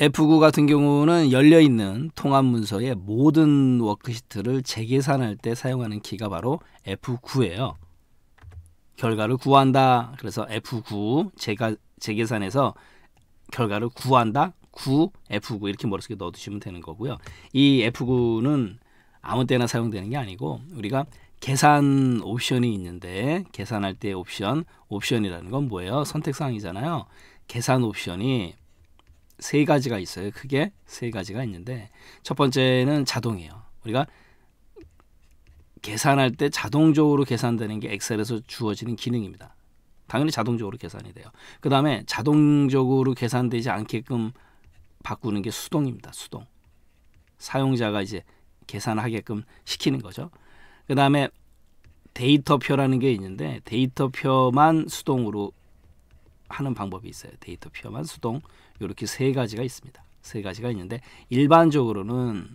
F9 같은 경우는 열려있는 통합 문서의 모든 워크시트를 재계산할 때 사용하는 키가 바로 F9예요. 결과를 구한다. 그래서 F9 재가, 재계산해서 결과를 구한다. 9 F9 이렇게 머릿속에 넣어두시면 되는 거고요. 이 F9는 아무 때나 사용되는 게 아니고 우리가 계산 옵션이 있는데 계산할 때 옵션 옵션이라는 건 뭐예요? 선택 사항이잖아요. 계산 옵션이 세 가지가 있어요. 크게 세 가지가 있는데 첫 번째는 자동이에요. 우리가 계산할 때 자동적으로 계산되는 게 엑셀에서 주어지는 기능입니다. 당연히 자동적으로 계산이 돼요. 그 다음에 자동적으로 계산되지 않게끔 바꾸는 게 수동입니다. 수동. 사용자가 이제 계산하게끔 시키는 거죠. 그 다음에 데이터표라는 게 있는데 데이터표만 수동으로 하는 방법이 있어요. 데이터표만 수동 이렇게 세 가지가 있습니다. 세 가지가 있는데 일반적으로는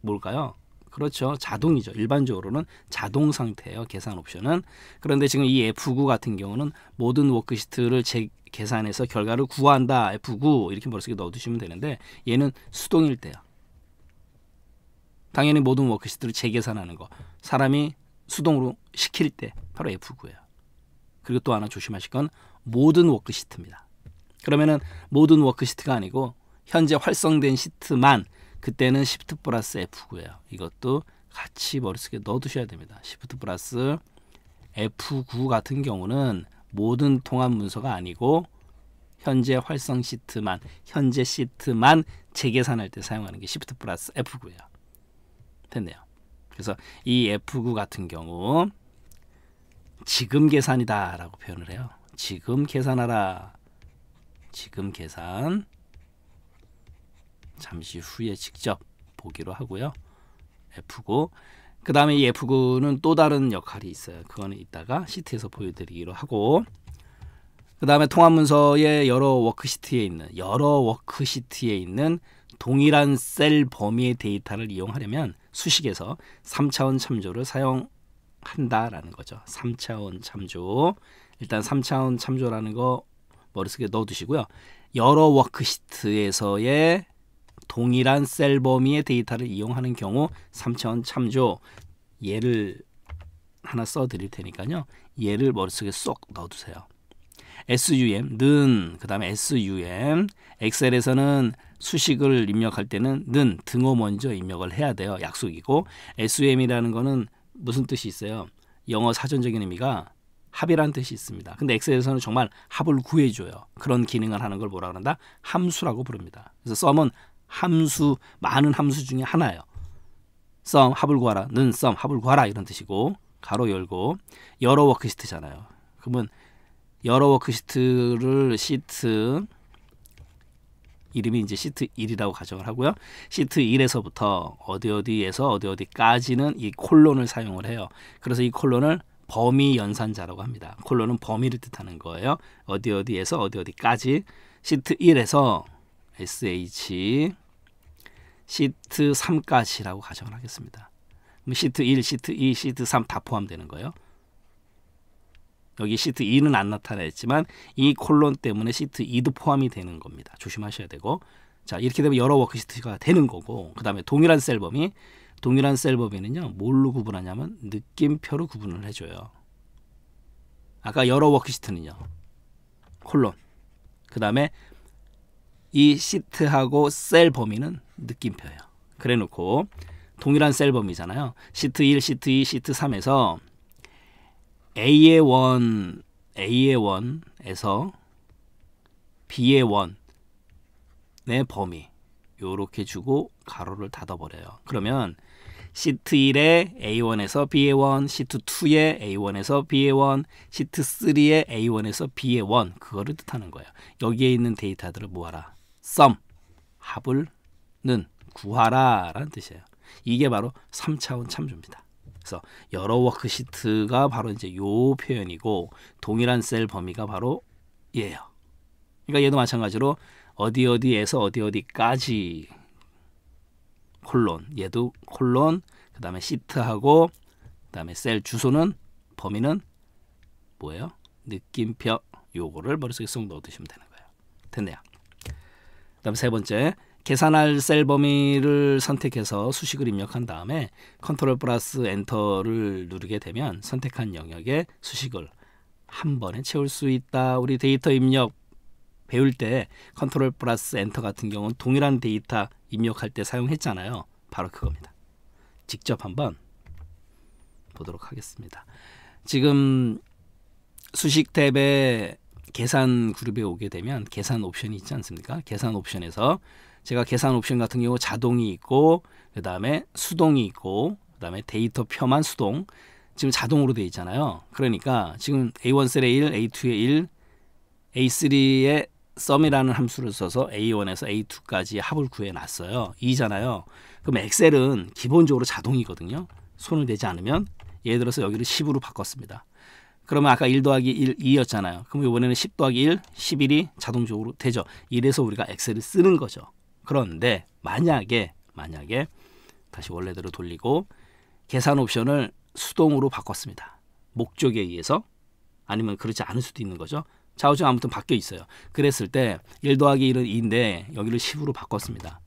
뭘까요? 그렇죠. 자동이죠. 일반적으로는 자동 상태예요. 계산 옵션은. 그런데 지금 이 F9 같은 경우는 모든 워크시트를 제, 계산해서 결과를 구한다. F9 이렇게 머릿속에 넣어두시면 되는데 얘는 수동일 때요. 당연히 모든 워크시트를 재계산하는 거. 사람이 수동으로 시킬 때 바로 F9예요. 그리고 또 하나 조심하실 건 모든 워크시트입니다. 그러면은 모든 워크시트가 아니고 현재 활성된 시트만 그때는 시프트 플러스 F9예요. 이것도 같이 머릿속에 넣어두셔야 됩니다. 시프트 플러스 F9 같은 경우는 모든 통합 문서가 아니고 현재 활성 시트만 현재 시트만 재계산할 때 사용하는 게 시프트 플러스 F9예요. 됐네요. 그래서 이 F9 같은 경우 지금 계산이다 라고 표현을 해요. 지금 계산하라. 지금 계산 잠시 후에 직접 보기로 하고요. F9 그 다음에 이 F9는 또 다른 역할이 있어요. 그거는 이따가 시트에서 보여드리기로 하고 그 다음에 통합문서의 여러 워크시트에 있는 여러 워크시트에 있는 동일한 셀 범위의 데이터를 이용하려면 수식에서 3차원 참조를 사용한다라는 거죠. 3차원 참조 일단 3차원 참조라는 거 머릿속에 넣어두시고요. 여러 워크시트에서의 동일한 셀 범위의 데이터를 이용하는 경우 3차원 참조 예를 하나 써드릴 테니까요. 예를 머릿속에 쏙 넣어두세요. SUM, 는, 그 다음에 SUM, 엑셀에서는 수식을 입력할 때는 는, 등호 먼저 입력을 해야 돼요. 약속이고 SUM이라는 거는 무슨 뜻이 있어요? 영어 사전적인 의미가 합이라는 뜻이 있습니다. 근데 엑셀에서는 정말 합을 구해줘요. 그런 기능을 하는 걸 뭐라 그런다? 함수라고 부릅니다. 그래서 썸은 함수, 많은 함수 중에 하나예요. 썸, 합을 구하라. 는 썸, 합을 구하라. 이런 뜻이고 가로 열고 여러 워크시트잖아요. 그러면 여러 워크시트를 시트 이름이 이제 시트 1이라고 가정을 하고요. 시트 1에서부터 어디 어디에서 어디 어디까지는 이 콜론을 사용을 해요. 그래서 이 콜론을 범위 연산자라고 합니다. 콜론은 범위를 뜻하는 거예요. 어디 어디에서 어디 어디까지 시트 1에서 SH 시트 3까지라고 가정을 하겠습니다. 시트 1, 시트 2, 시트 3 다 포함되는 거예요. 여기 시트 2는 안 나타나있지만 이 콜론 때문에 시트 2도 포함이 되는 겁니다. 조심하셔야 되고 자 이렇게 되면 여러 워크시트가 되는 거고 그 다음에 동일한 셀 범위 동일한 셀 범위는요. 뭘로 구분하냐면 느낌표로 구분을 해줘요. 아까 여러 워크시트는요. 콜론 그 다음에 이 시트하고 셀 범위는 느낌표예요. 그래놓고 동일한 셀 범위잖아요. 시트 1, 시트 2, 시트 3에서 A의 원, A의 원에서 B의 원의 범위 요렇게 주고 가로를 닫아버려요. 그러면 시트1에 A1에서 B에1, 시트2에 A1에서 B에1, 시트3에 A1에서 B에1 그거를 뜻하는 거예요. 여기에 있는 데이터들을 모아라. 썸, 합을 는 구하라 라는 뜻이에요. 이게 바로 3차원 참조입니다. 그래서 여러 워크시트가 바로 이제 요 표현이고 동일한 셀 범위가 바로 얘예요. 그러니까 얘도 마찬가지로 어디 어디에서 어디 어디까지 콜론 얘도 콜론 그 다음에 시트하고 그 다음에 셀 주소는 범위는 뭐예요? 느낌표 요거를 머릿속에 쏙 넣어두시면 되는 거예요. 됐네요. 그 다음 세 번째 계산할 셀 범위를 선택해서 수식을 입력한 다음에 컨트롤 플러스 엔터를 누르게 되면 선택한 영역에 수식을 한 번에 채울 수 있다. 우리 데이터 입력 배울 때 컨트롤 플러스 엔터 같은 경우는 동일한 데이터 입력할 때 사용했잖아요. 바로 그겁니다. 직접 한번 보도록 하겠습니다. 지금 수식 탭에 계산 그룹에 오게 되면 계산 옵션이 있지 않습니까? 계산 옵션에서 제가 계산 옵션 같은 경우 자동이 있고 그 다음에 수동이 있고 그 다음에 데이터 표만 수동 지금 자동으로 되어 있잖아요. 그러니까 지금 A1 셀에 1, A2에 1, A3에 썸이라는 함수를 써서 A1에서 A2까지 합을 구해놨어요. 2잖아요. 그럼 엑셀은 기본적으로 자동이거든요. 손을 대지 않으면 예를 들어서 여기를 10으로 바꿨습니다. 그러면 아까 1 더하기 1, 2였잖아요. 그럼 이번에는 10 더하기 1, 11이 자동적으로 되죠. 이래서 우리가 엑셀을 쓰는 거죠. 그런데 만약에 만약에 다시 원래대로 돌리고 계산 옵션을 수동으로 바꿨습니다. 목적에 의해서 아니면 그렇지 않을 수도 있는 거죠. 좌우중 지 아무튼 바뀌어 있어요. 그랬을 때 1 더하기 1은 2인데 여기를 10으로 바꿨습니다.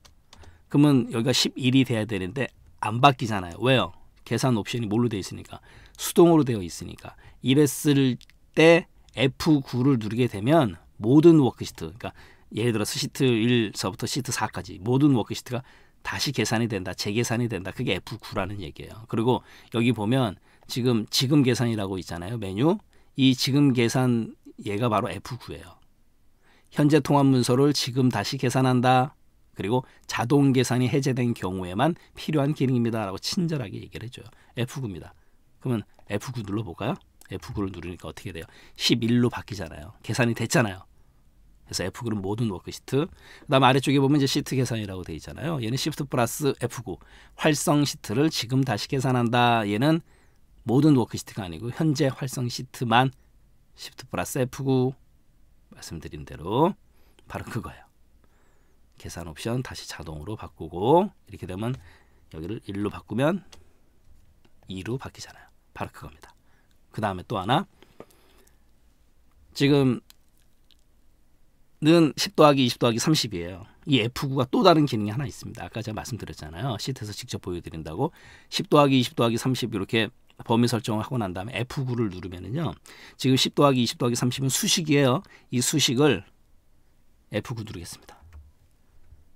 그러면 여기가 11이 돼야 되는데 안 바뀌잖아요. 왜요? 계산 옵션이 뭘로 되어 있으니까 수동으로 되어 있으니까 이랬을 때 F9를 누르게 되면 모든 워크시트 그러니까 예를 들어서 시트 1서부터 시트 4까지 모든 워크시트가 다시 계산이 된다. 재계산이 된다. 그게 F9라는 얘기예요. 그리고 여기 보면 지금 지금 계산이라고 있잖아요. 메뉴. 이 지금 계산 얘가 바로 F9예요. 현재 통합 문서를 지금 다시 계산한다. 그리고 자동 계산이 해제된 경우에만 필요한 기능입니다라고 친절하게 얘기를 해줘요. F9입니다. 그러면 F9 눌러볼까요? F9를 누르니까 어떻게 돼요? 11로 바뀌잖아요. 계산이 됐잖아요. 그래서 f 9는 모든 워크시트. 그 다음 아래쪽에 보면 이제 시트 계산이라고 되어 있잖아요. 얘는 시프트 플러스 F9. 활성 시트를 지금 다시 계산한다. 얘는 모든 워크시트가 아니고 현재 활성 시트만 시프트 플러스 F9 말씀드린 대로 바로 그거예요. 계산 옵션 다시 자동으로 바꾸고 이렇게 되면 여기를 1로 바꾸면 2로 바뀌잖아요. 바로 그겁니다. 그 다음에 또 하나 지금 는 10 더하기 20 더하기 30이에요. 이 F9가 또 다른 기능이 하나 있습니다. 아까 제가 말씀드렸잖아요. 시트에서 직접 보여드린다고 10 더하기 20 더하기 30 이렇게 범위 설정을 하고 난 다음에 F9를 누르면은요. 지금 10 더하기 20 더하기 30은 수식이에요. 이 수식을 F9 누르겠습니다.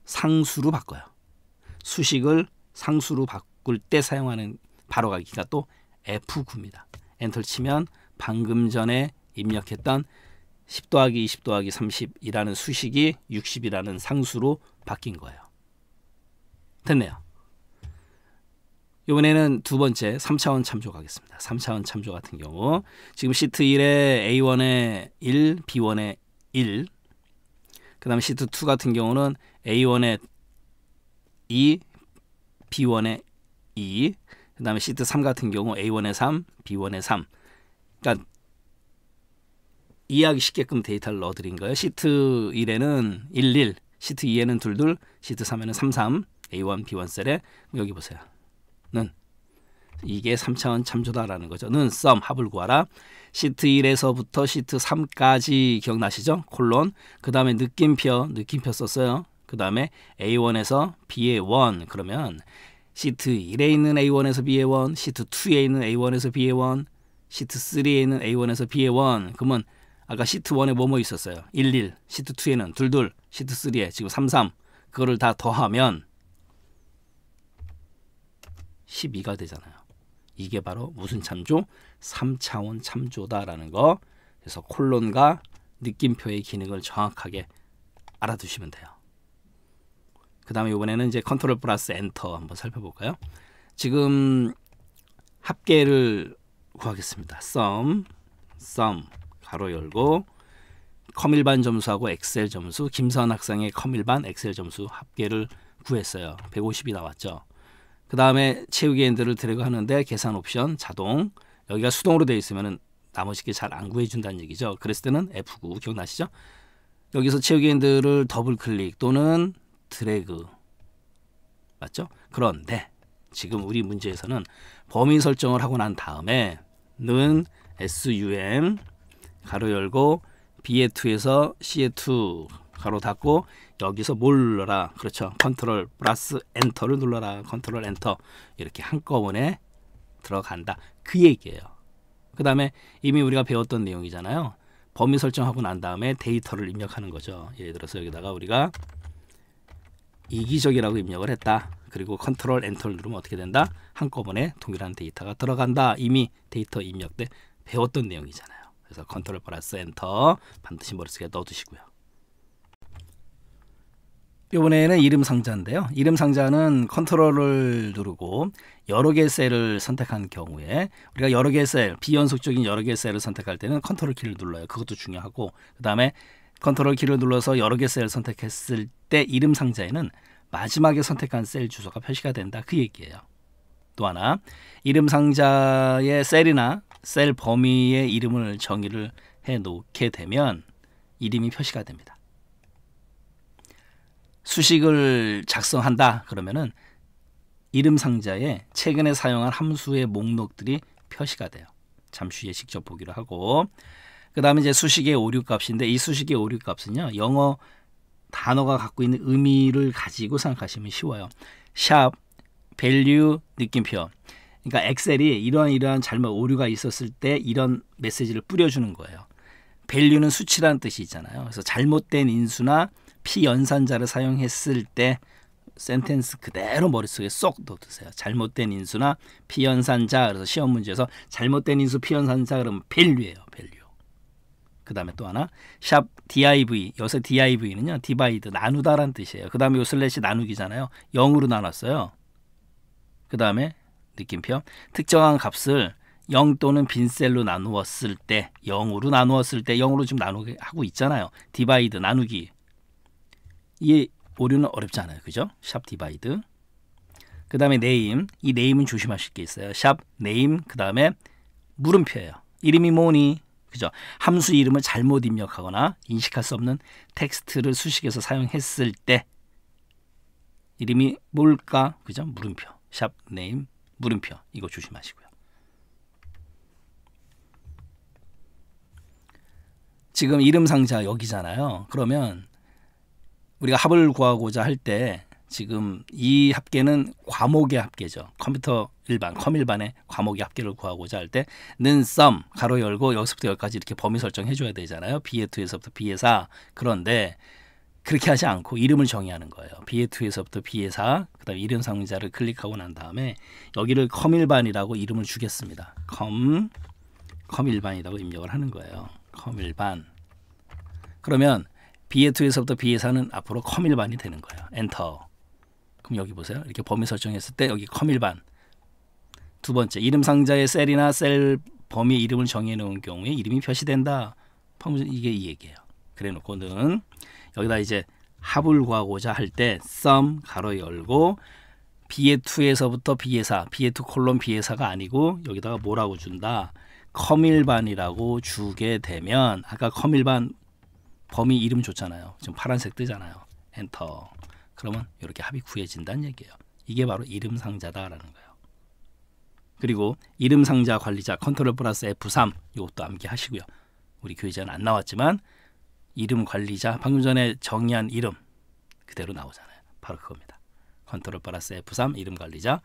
상수로 바꿔요. 수식을 상수로 바꿀 때 사용하는 바로가기가 또 F9입니다. 엔터를 치면 방금 전에 입력했던 10 더하기 20 더하기 30이라는 수식이 60이라는 상수로 바뀐 거예요. 됐네요. 이번에는 두 번째 3차원 참조 가겠습니다. 3차원 참조 같은 경우 지금 시트 1에 A1에 1, B1에 1, 그 다음 에 시트 2 같은 경우는 A1에 2, B1에 2, 그 다음에 시트 3 같은 경우 A1에 3, B1에 3. 그러니까 이해하기 쉽게끔 데이터를 넣어드린 거예요. 시트 1에는 11, 시트 2에는 22, 시트 3에는 33, A1, B1 셀에 여기 보세요. 는 이게 3차원 참조다라는 거죠. 는 썸, 합을 구하라. 시트 1에서부터 시트 3까지 기억나시죠? 콜론. 그 다음에 느낌표, 느낌표 썼어요. 그 다음에 A1에서 B의1 그러면 시트 1에 있는 A1에서 B의1, 시트 2에 있는 A1에서 B의1, 시트 3에 있는 A1에서 B의1 그러면 아까 시트 1에 뭐뭐 있었어요? 11, 시트 2에는 22, 시트 3에 지금 33 그거를 다 더하면 12가 되잖아요. 이게 바로 무슨 참조? 3차원 참조다라는 거. 그래서 콜론과 느낌표의 기능을 정확하게 알아두시면 돼요. 그 다음에 이번에는 이제 컨트롤 플러스 엔터 한번 살펴볼까요? 지금 합계를 구하겠습니다. sum, sum 가로 열고 컴일반 점수하고 엑셀 점수 김선 학생의 컴일반 엑셀 점수 합계를 구했어요. 150이 나왔죠. 그 다음에 채우기 핸들을 드래그 하는데 계산 옵션 자동 여기가 수동으로 되어 있으면은 나머지 게 잘 안 구해준다는 얘기죠. 그랬을 때는 F9 기억나시죠? 여기서 채우기 핸들을 더블 클릭 또는 드래그 맞죠? 그런데 지금 우리 문제에서는 범위 설정을 하고 난 다음에 는 SUM 가로 열고 B의 2에서 C의 2 가로 닫고 여기서 몰라라 그렇죠 컨트롤 플러스 엔터를 눌러라 컨트롤 엔터 이렇게 한꺼번에 들어간다 그 얘기예요 그 다음에 이미 우리가 배웠던 내용이잖아요 범위 설정하고 난 다음에 데이터를 입력하는 거죠 예를 들어서 여기다가 우리가 이기적이라고 입력을 했다 그리고 컨트롤 엔터를 누르면 어떻게 된다 한꺼번에 동일한 데이터가 들어간다 이미 데이터 입력 때 배웠던 내용이잖아요 그래서 컨트롤 플러스 엔터 반드시 머릿속에 넣어두시고요 이번에는 이름 상자인데요. 이름 상자는 컨트롤을 누르고 여러 개의 셀을 선택한 경우에 우리가 여러 개의 셀, 비연속적인 여러 개의 셀을 선택할 때는 컨트롤 키를 눌러요. 그것도 중요하고 그다음에 컨트롤 키를 눌러서 여러 개의 셀을 선택했을 때 이름 상자에는 마지막에 선택한 셀 주소가 표시가 된다. 그 얘기예요. 또 하나 이름 상자의 셀이나 셀 범위의 이름을 정의를 해 놓게 되면 이름이 표시가 됩니다. 수식을 작성한다 그러면은 이름 상자에 최근에 사용한 함수의 목록들이 표시가 돼요. 잠시 후에 직접 보기로 하고 그 다음에 이제 수식의 오류 값인데 이 수식의 오류 값은요 영어 단어가 갖고 있는 의미를 가지고 생각하시면 쉬워요. 샵, 밸류, 느낌표. 그러니까 엑셀이 이러한 이러한 잘못 오류가 있었을 때 이런 메시지를 뿌려주는 거예요. 밸류는 수치라는 뜻이 있잖아요. 그래서 잘못된 인수나 피연산자를 사용했을 때 센텐스 그대로 머릿속에 쏙 넣어두세요. 잘못된 인수나 피연산자 그래서 시험 문제에서 잘못된 인수 피연산자 그러면 밸류예요. 밸류. 그 다음에 또 하나 샵 div 요새 div는요. 디바이드 나누다란 뜻이에요. 그 다음에 요 슬래시 나누기잖아요. 0으로 나눴어요. 그 다음에 느낌표 특정한 값을 0 또는 빈셀로 나누었을 때 0으로 나누었을 때 0으로 지금 나누게 하고 있잖아요. 디바이드 나누기 이 오류는 어렵지 않아요. 그죠? 샵 디바이드. 그 다음에 네임. 이 네임은 조심하실 게 있어요. 샵 네임. 그 다음에 물음표예요. 이름이 뭐니? 그죠? 함수 이름을 잘못 입력하거나 인식할 수 없는 텍스트를 수식에서 사용했을 때 이름이 뭘까? 그죠? 물음표. 샵 네임 물음표. 이거 조심하시고요. 지금 이름 상자 여기잖아요. 그러면 우리가 합을 구하고자 할 때 지금 이 합계는 과목의 합계죠. 컴퓨터 일반, 컴일반의 과목의 합계를 구하고자 할 때는 썸, 가로 열고 여기서부터 여기까지 이렇게 범위 설정해 줘야 되잖아요. B의 2에서부터 B의 4. 그런데 그렇게 하지 않고 이름을 정의하는 거예요. B의 2에서부터 B의 4, 그 다음에 이름 상자를 클릭하고 난 다음에 여기를 컴일반이라고 이름을 주겠습니다. 컴, 컴일반이라고 입력을 하는 거예요. 컴일반. 그러면 B2에서부터 B4는 앞으로 컴일반이 되는 거예요. 엔터. 그럼 여기 보세요. 이렇게 범위 설정했을 때 여기 컴일반. 두 번째, 이름 상자에 셀이나 셀범위 이름을 정해 놓은 경우에 이름이 표시된다. 펑션 이게 이 얘기예요. 그래 놓고는 여기다 이제 합을 구하고자 할때 sum 가로 열고 b의 2에서부터 b의 4, b의 2 콜론 b의 4가 아니고 여기다가 뭐라고 준다. 컴일반이라고 주게 되면 아까 컴일반 범위 이름 좋잖아요. 지금 파란색 뜨잖아요. 엔터. 그러면 이렇게 합이 구해진다는 얘기예요. 이게 바로 이름 상자다라는 거예요. 그리고 이름 상자 관리자 컨트롤 플러스 F3 이것도 암기하시고요. 우리 교재는 안 나왔지만 이름 관리자 방금 전에 정의한 이름 그대로 나오잖아요. 바로 그겁니다. 컨트롤 플러스 F3 이름 관리자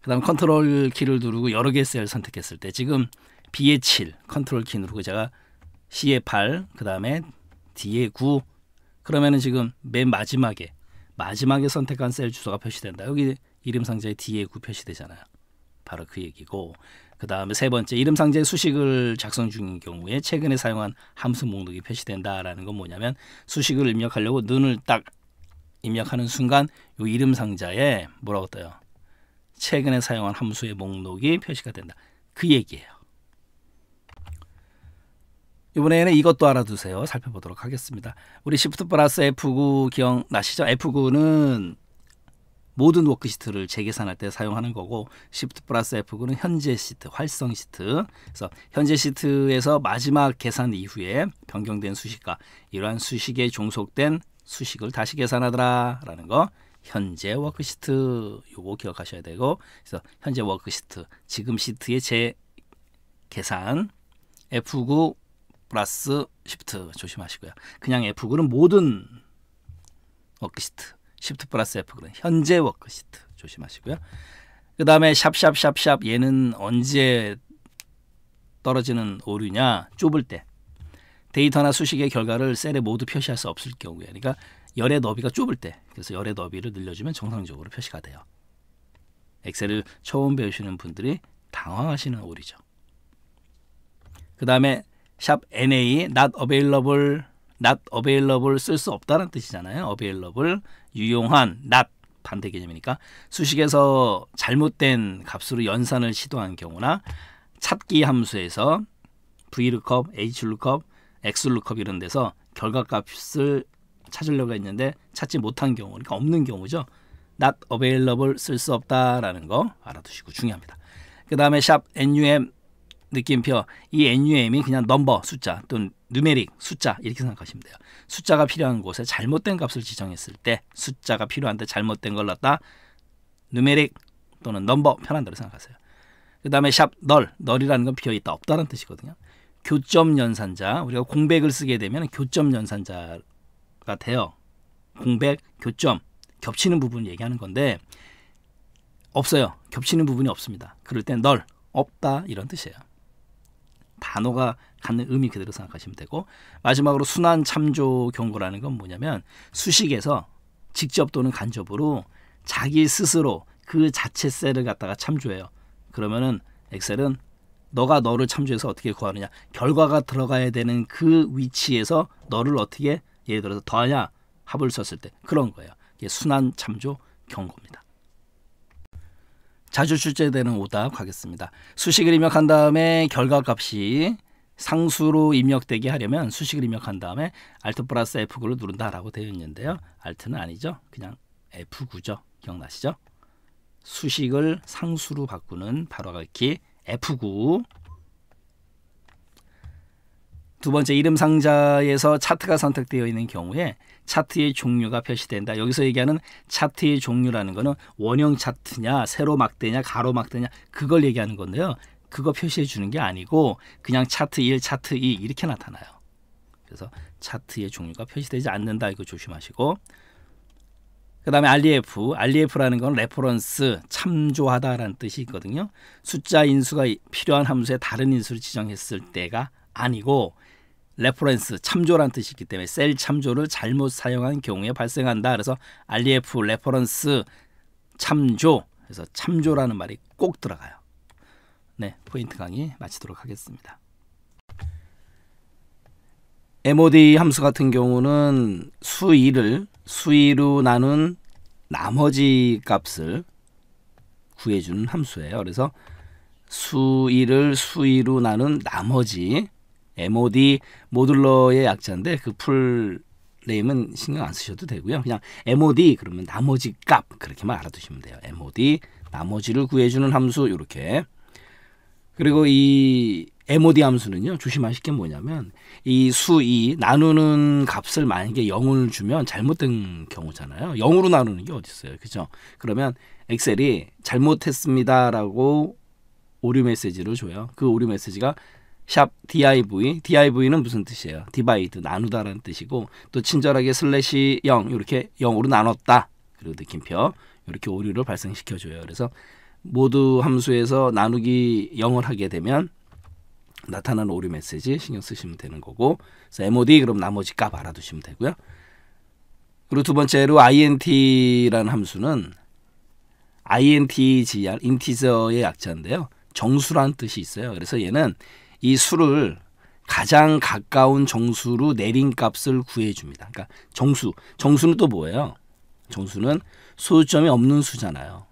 그 다음 컨트롤 키를 누르고 여러 개의 셀 선택했을 때 지금 B의 7 컨트롤 키 누르고 제가 C에 8, 그 다음에 D에 9. 그러면은 지금 맨 마지막에 마지막에 선택한 셀 주소가 표시된다. 여기 이름 상자에 D에 9 표시되잖아요. 바로 그 얘기고 그 다음에 세 번째 이름 상자의 수식을 작성 중인 경우에 최근에 사용한 함수 목록이 표시된다라는 건 뭐냐면 수식을 입력하려고 눈을 딱 입력하는 순간 이 이름 상자에 뭐라고 떠요? 최근에 사용한 함수의 목록이 표시가 된다. 그 얘기예요. 이번에는 이것도 알아두세요. 살펴보도록 하겠습니다. 우리 시프트 플러스 F9 기억나시죠? F9는 모든 워크시트를 재계산할 때 사용하는 거고 시프트 플러스 F9는 현재 시트, 활성 시트 그래서 현재 시트에서 마지막 계산 이후에 변경된 수식과 이러한 수식에 종속된 수식을 다시 계산하더라 라는 거 현재 워크시트 요거 기억하셔야 되고 그래서 현재 워크시트 지금 시트의 재 계산 F9 플러스 시프트 조심하시고요. 그냥 F그룹 모든 워크시트 시프트 플러스 F그룹 현재 워크시트 조심하시고요. 그 다음에 샵샵샵샵 얘는 언제 떨어지는 오류냐 좁을 때 데이터나 수식의 결과를 셀에 모두 표시할 수 없을 경우에 그러니까 열의 너비가 좁을 때 그래서 열의 너비를 늘려주면 정상적으로 표시가 돼요. 엑셀을 처음 배우시는 분들이 당황하시는 오류죠. 그 다음에 샵 NA not available not available 쓸 수 없다는 뜻이잖아요. available 유용한 not 반대 개념이니까 수식에서 잘못된 값으로 연산을 시도한 경우나 찾기 함수에서 vlookup, hlookup, xlookup 이런 데서 결과값을 찾으려고 했는데 찾지 못한 경우 그러니까 없는 경우죠. not available 쓸 수 없다라는 거 알아두시고 중요합니다. 그 다음에 샵 num 느낌표 이 NUM이 그냥 넘버 숫자 또는 누메릭 숫자 이렇게 생각하시면 돼요. 숫자가 필요한 곳에 잘못된 값을 지정했을 때 숫자가 필요한데 잘못된 걸 넣었다. 누메릭 또는 넘버 편한 대로 생각하세요. 그 다음에 샵 널, 널이라는 건 비어있다, 없다는 뜻이거든요. 교점 연산자, 우리가 공백을 쓰게 되면 교점 연산자가 돼요. 공백, 교점, 겹치는 부분 얘기하는 건데 없어요. 겹치는 부분이 없습니다. 그럴 땐 널, 없다 이런 뜻이에요. 단어가 갖는 의미 그대로 생각하시면 되고 마지막으로 순환 참조 경고라는 건 뭐냐면 수식에서 직접 또는 간접으로 자기 스스로 그 자체 셀을 갖다가 참조해요. 그러면은 엑셀은 너가 너를 참조해서 어떻게 구하느냐 결과가 들어가야 되는 그 위치에서 너를 어떻게 예를 들어서 더하냐 합을 썼을 때 그런 거예요. 이게 순환 참조 경고입니다. 자주 출제되는 오답 가겠습니다. 수식을 입력한 다음에 결과 값이 상수로 입력되게 하려면 수식을 입력한 다음에 Alt 플러스 F9를 누른다라고 되어 있는데요. Alt는 아니죠. 그냥 F9죠. 기억나시죠? 수식을 상수로 바꾸는 바로가기 F9 두 번째 이름 상자에서 차트가 선택되어 있는 경우에 차트의 종류가 표시된다. 여기서 얘기하는 차트의 종류라는 거는 원형 차트냐, 세로 막대냐, 가로 막대냐 그걸 얘기하는 건데요. 그거 표시해 주는 게 아니고 그냥 차트 1, 차트 2 이렇게 나타나요. 그래서 차트의 종류가 표시되지 않는다. 이거 조심하시고 그 다음에 REF, REF라는 건 레퍼런스, 참조하다라는 뜻이 있거든요. 숫자 인수가 필요한 함수에 다른 인수를 지정했을 때가 아니고 레퍼런스 참조란 뜻이기 때문에 셀 참조를 잘못 사용한 경우에 발생한다. 그래서 REF 레퍼런스 참조 그래서 참조라는 말이 꼭 들어가요. 네, 포인트 강의 마치도록 하겠습니다. MOD 함수 같은 경우는 수 2를 수 2로 나눈 나머지 값을 구해주는 함수예요. 그래서 수 2를 수 2로 나눈 나머지 MOD 모듈러의 약자인데 그풀 네임은 신경 안 쓰셔도 되고요. 그냥 MOD 그러면 나머지 값 그렇게만 알아두시면 돼요. MOD 나머지를 구해주는 함수 이렇게 그리고 이 MOD 함수는요 조심하실 게 뭐냐면 이 수 이 나누는 값을 만약에 0을 주면 잘못된 경우잖아요 0으로 나누는 게 어디 있어요 그죠 그러면 엑셀이 잘못했습니다라고 오류 메시지를 줘요 그 오류 메시지가 샵 div, div는 무슨 뜻이에요? 디바이드 나누다라는 뜻이고 또 친절하게 슬래시 0 이렇게 0으로 나눴다. 그리고 느낌표 이렇게 오류를 발생시켜 줘요. 그래서 모두 함수에서 나누기 0을 하게 되면 나타난 오류 메시지 신경 쓰시면 되는 거고 그래서 MOD 그럼 나머지 값 알아두시면 되고요. 그리고 두 번째로 int라는 함수는 intgr, 인티저의 약자인데요. 정수란 뜻이 있어요. 그래서 얘는 이 수를 가장 가까운 정수로 내린 값을 구해줍니다. 그러니까 정수, 정수는 또 뭐예요? 정수는 소수점이 없는 수잖아요.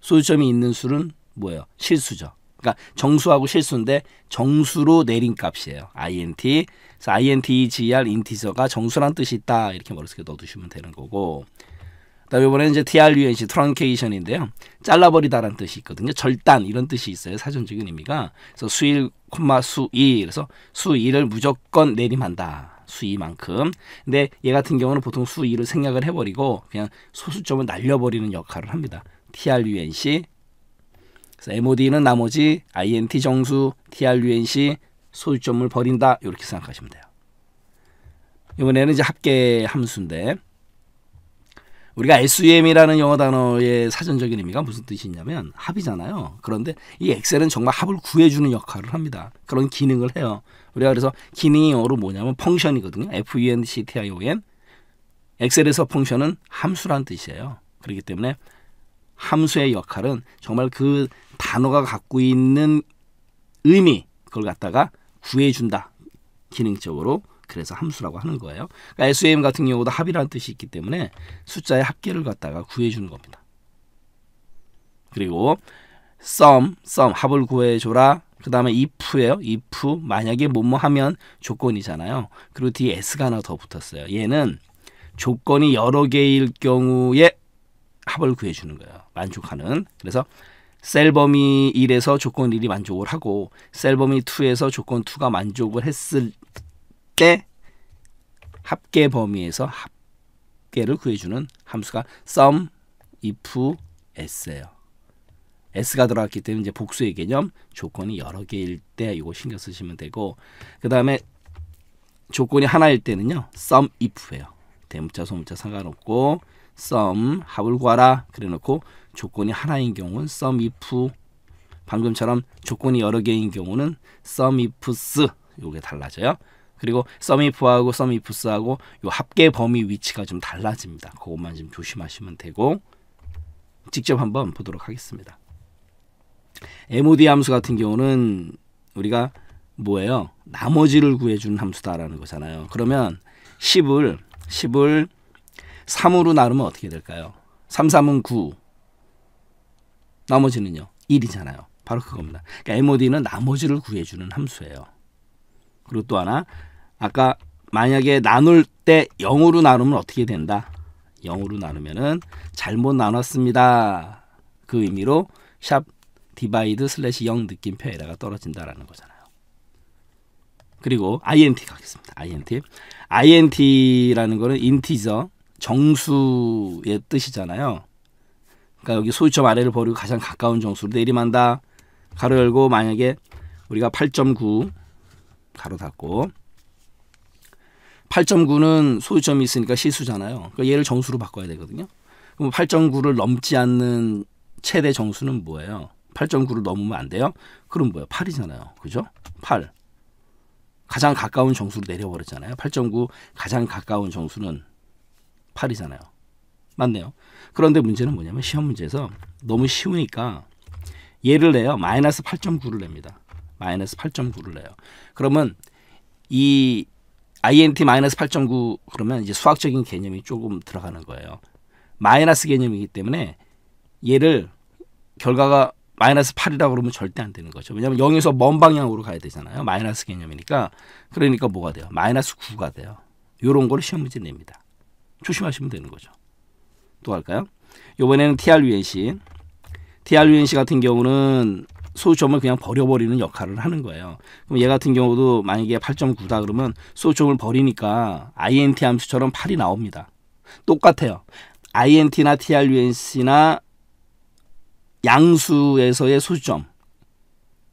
소수점이 있는 수는 뭐예요? 실수죠. 그러니까 정수하고 실수인데 정수로 내린 값이에요. int, 그래서 int, e, gr, 인티저가 정수란 뜻이 있다 이렇게 머릿속에 넣어두시면 되는 거고 그다음에 이번에는 이제 TRUNC 트렁케이션인데요. 잘라버리다라는 뜻이 있거든요. 절단 이런 뜻이 있어요. 사전적인 의미가. 그래서 수일 콤마 수이 그래서 수이를 무조건 내림한다. 수이만큼. 근데 얘 같은 경우는 보통 수이를 생략을 해버리고 그냥 소수점을 날려버리는 역할을 합니다. TRUNC 그래서 MOD는 나머지 INT 정수 TRUNC 소유점을 버린다 이렇게 생각하시면 돼요. 이번에는 이제 합계 함수인데 우리가 SUM이라는 영어 단어의 사전적인 의미가 무슨 뜻이냐면 합이잖아요. 그런데 이 엑셀은 정말 합을 구해주는 역할을 합니다. 그런 기능을 해요. 우리가 그래서 기능이 영어로 뭐냐면 펑션이거든요. F-U-N-C-T-I-O-N. 엑셀에서 펑션은 함수란 뜻이에요. 그렇기 때문에 함수의 역할은 정말 그 단어가 갖고 있는 의미, 그걸 갖다가 구해준다. 기능적으로 그래서 함수라고 하는 거예요. 그러니까 s m 같은 경우도 합이라는 뜻이 있기 때문에 숫자의 합계를 갖다가 구해주는 겁니다. 그리고 sum, sum 합을 구해줘라. 그 다음에 if예요. if 만약에 뭐뭐 하면 조건이잖아요. 그리고 뒤에 s가 하나 더 붙었어요. 얘는 조건이 여러 개일 경우에 합을 구해주는 거예요. 만족하는. 그래서 셀범이 1에서 조건 1이 만족을 하고 셀범이 2에서 조건 2가 만족을 했을 때 합계 범위에서 합계를 구해주는 함수가 sum, if, s예요. s가 들어갔기 때문에 이제 복수의 개념, 조건이 여러 개일 때 이거 신경 쓰시면 되고 그 다음에 조건이 하나일 때는요. sum, if예요. 대문자, 소문자 상관없고 sum, 합을 구하라 그래놓고 조건이 하나인 경우는 sum, if 방금처럼 조건이 여러 개인 경우는 sum, if, s 요게 달라져요. 그리고 서이프하고서이프스하고요 합계 범위 위치가 좀 달라집니다. 그것만 좀 조심하시면 되고 직접 한번 보도록 하겠습니다. MOD 함수 같은 경우는 우리가 뭐예요? 나머지를 구해주는 함수다라는 거잖아요. 그러면 10을 10을 3으로 나누면 어떻게 될까요? 3, 3은 9. 나머지는요. 1이잖아요. 바로 그겁니다. 그러니까 MOD는 나머지를 구해주는 함수예요. 그리고 또 하나 아까 만약에 나눌 때 0으로 나누면 어떻게 된다? 0으로 나누면은 잘못 나눴습니다. 그 의미로 샵 디바이드 슬래시 0 느낌표 에다가 떨어진다라는 거잖아요. 그리고 int 가겠습니다. int. int라는 거는 인티저 정수의 뜻이잖아요. 그러니까 여기 소유점 아래를 버리고 가장 가까운 정수로 내림한다. 가로 열고 만약에 우리가 8.9 가로 닫고 8.9는 소유점이 있으니까 실수잖아요. 그러니까 얘를 정수로 바꿔야 되거든요. 그럼 8.9를 넘지 않는 최대 정수는 뭐예요? 8.9를 넘으면 안 돼요? 그럼 뭐예요? 8이잖아요. 그죠? 8. 가장 가까운 정수로 내려버렸잖아요. 8.9 가장 가까운 정수는 8이잖아요. 맞네요. 그런데 문제는 뭐냐면 시험 문제에서 너무 쉬우니까 얘를 내요. 마이너스 8.9를 냅니다. 마이너스 8.9를 내요. 그러면 이 INT-8.9 그러면 이제 수학적인 개념이 조금 들어가는 거예요. 마이너스 개념이기 때문에 얘를 결과가 마이너스 8이라고 그러면 절대 안 되는 거죠. 왜냐하면 0에서 먼 방향으로 가야 되잖아요. 마이너스 개념이니까. 그러니까 뭐가 돼요? 마이너스 9가 돼요. 요런 걸 시험 문제 냅니다. 조심하시면 되는 거죠. 또 할까요? 요번에는 TR u n c TR 유 n c 같은 경우는 소점을 그냥 버려버리는 역할을 하는 거예요. 그럼 얘 같은 경우도 만약에 8.9다 그러면 소점을 버리니까 INT 함수처럼 8이 나옵니다. 똑같아요. INT나 TRUNC나 양수에서의 소점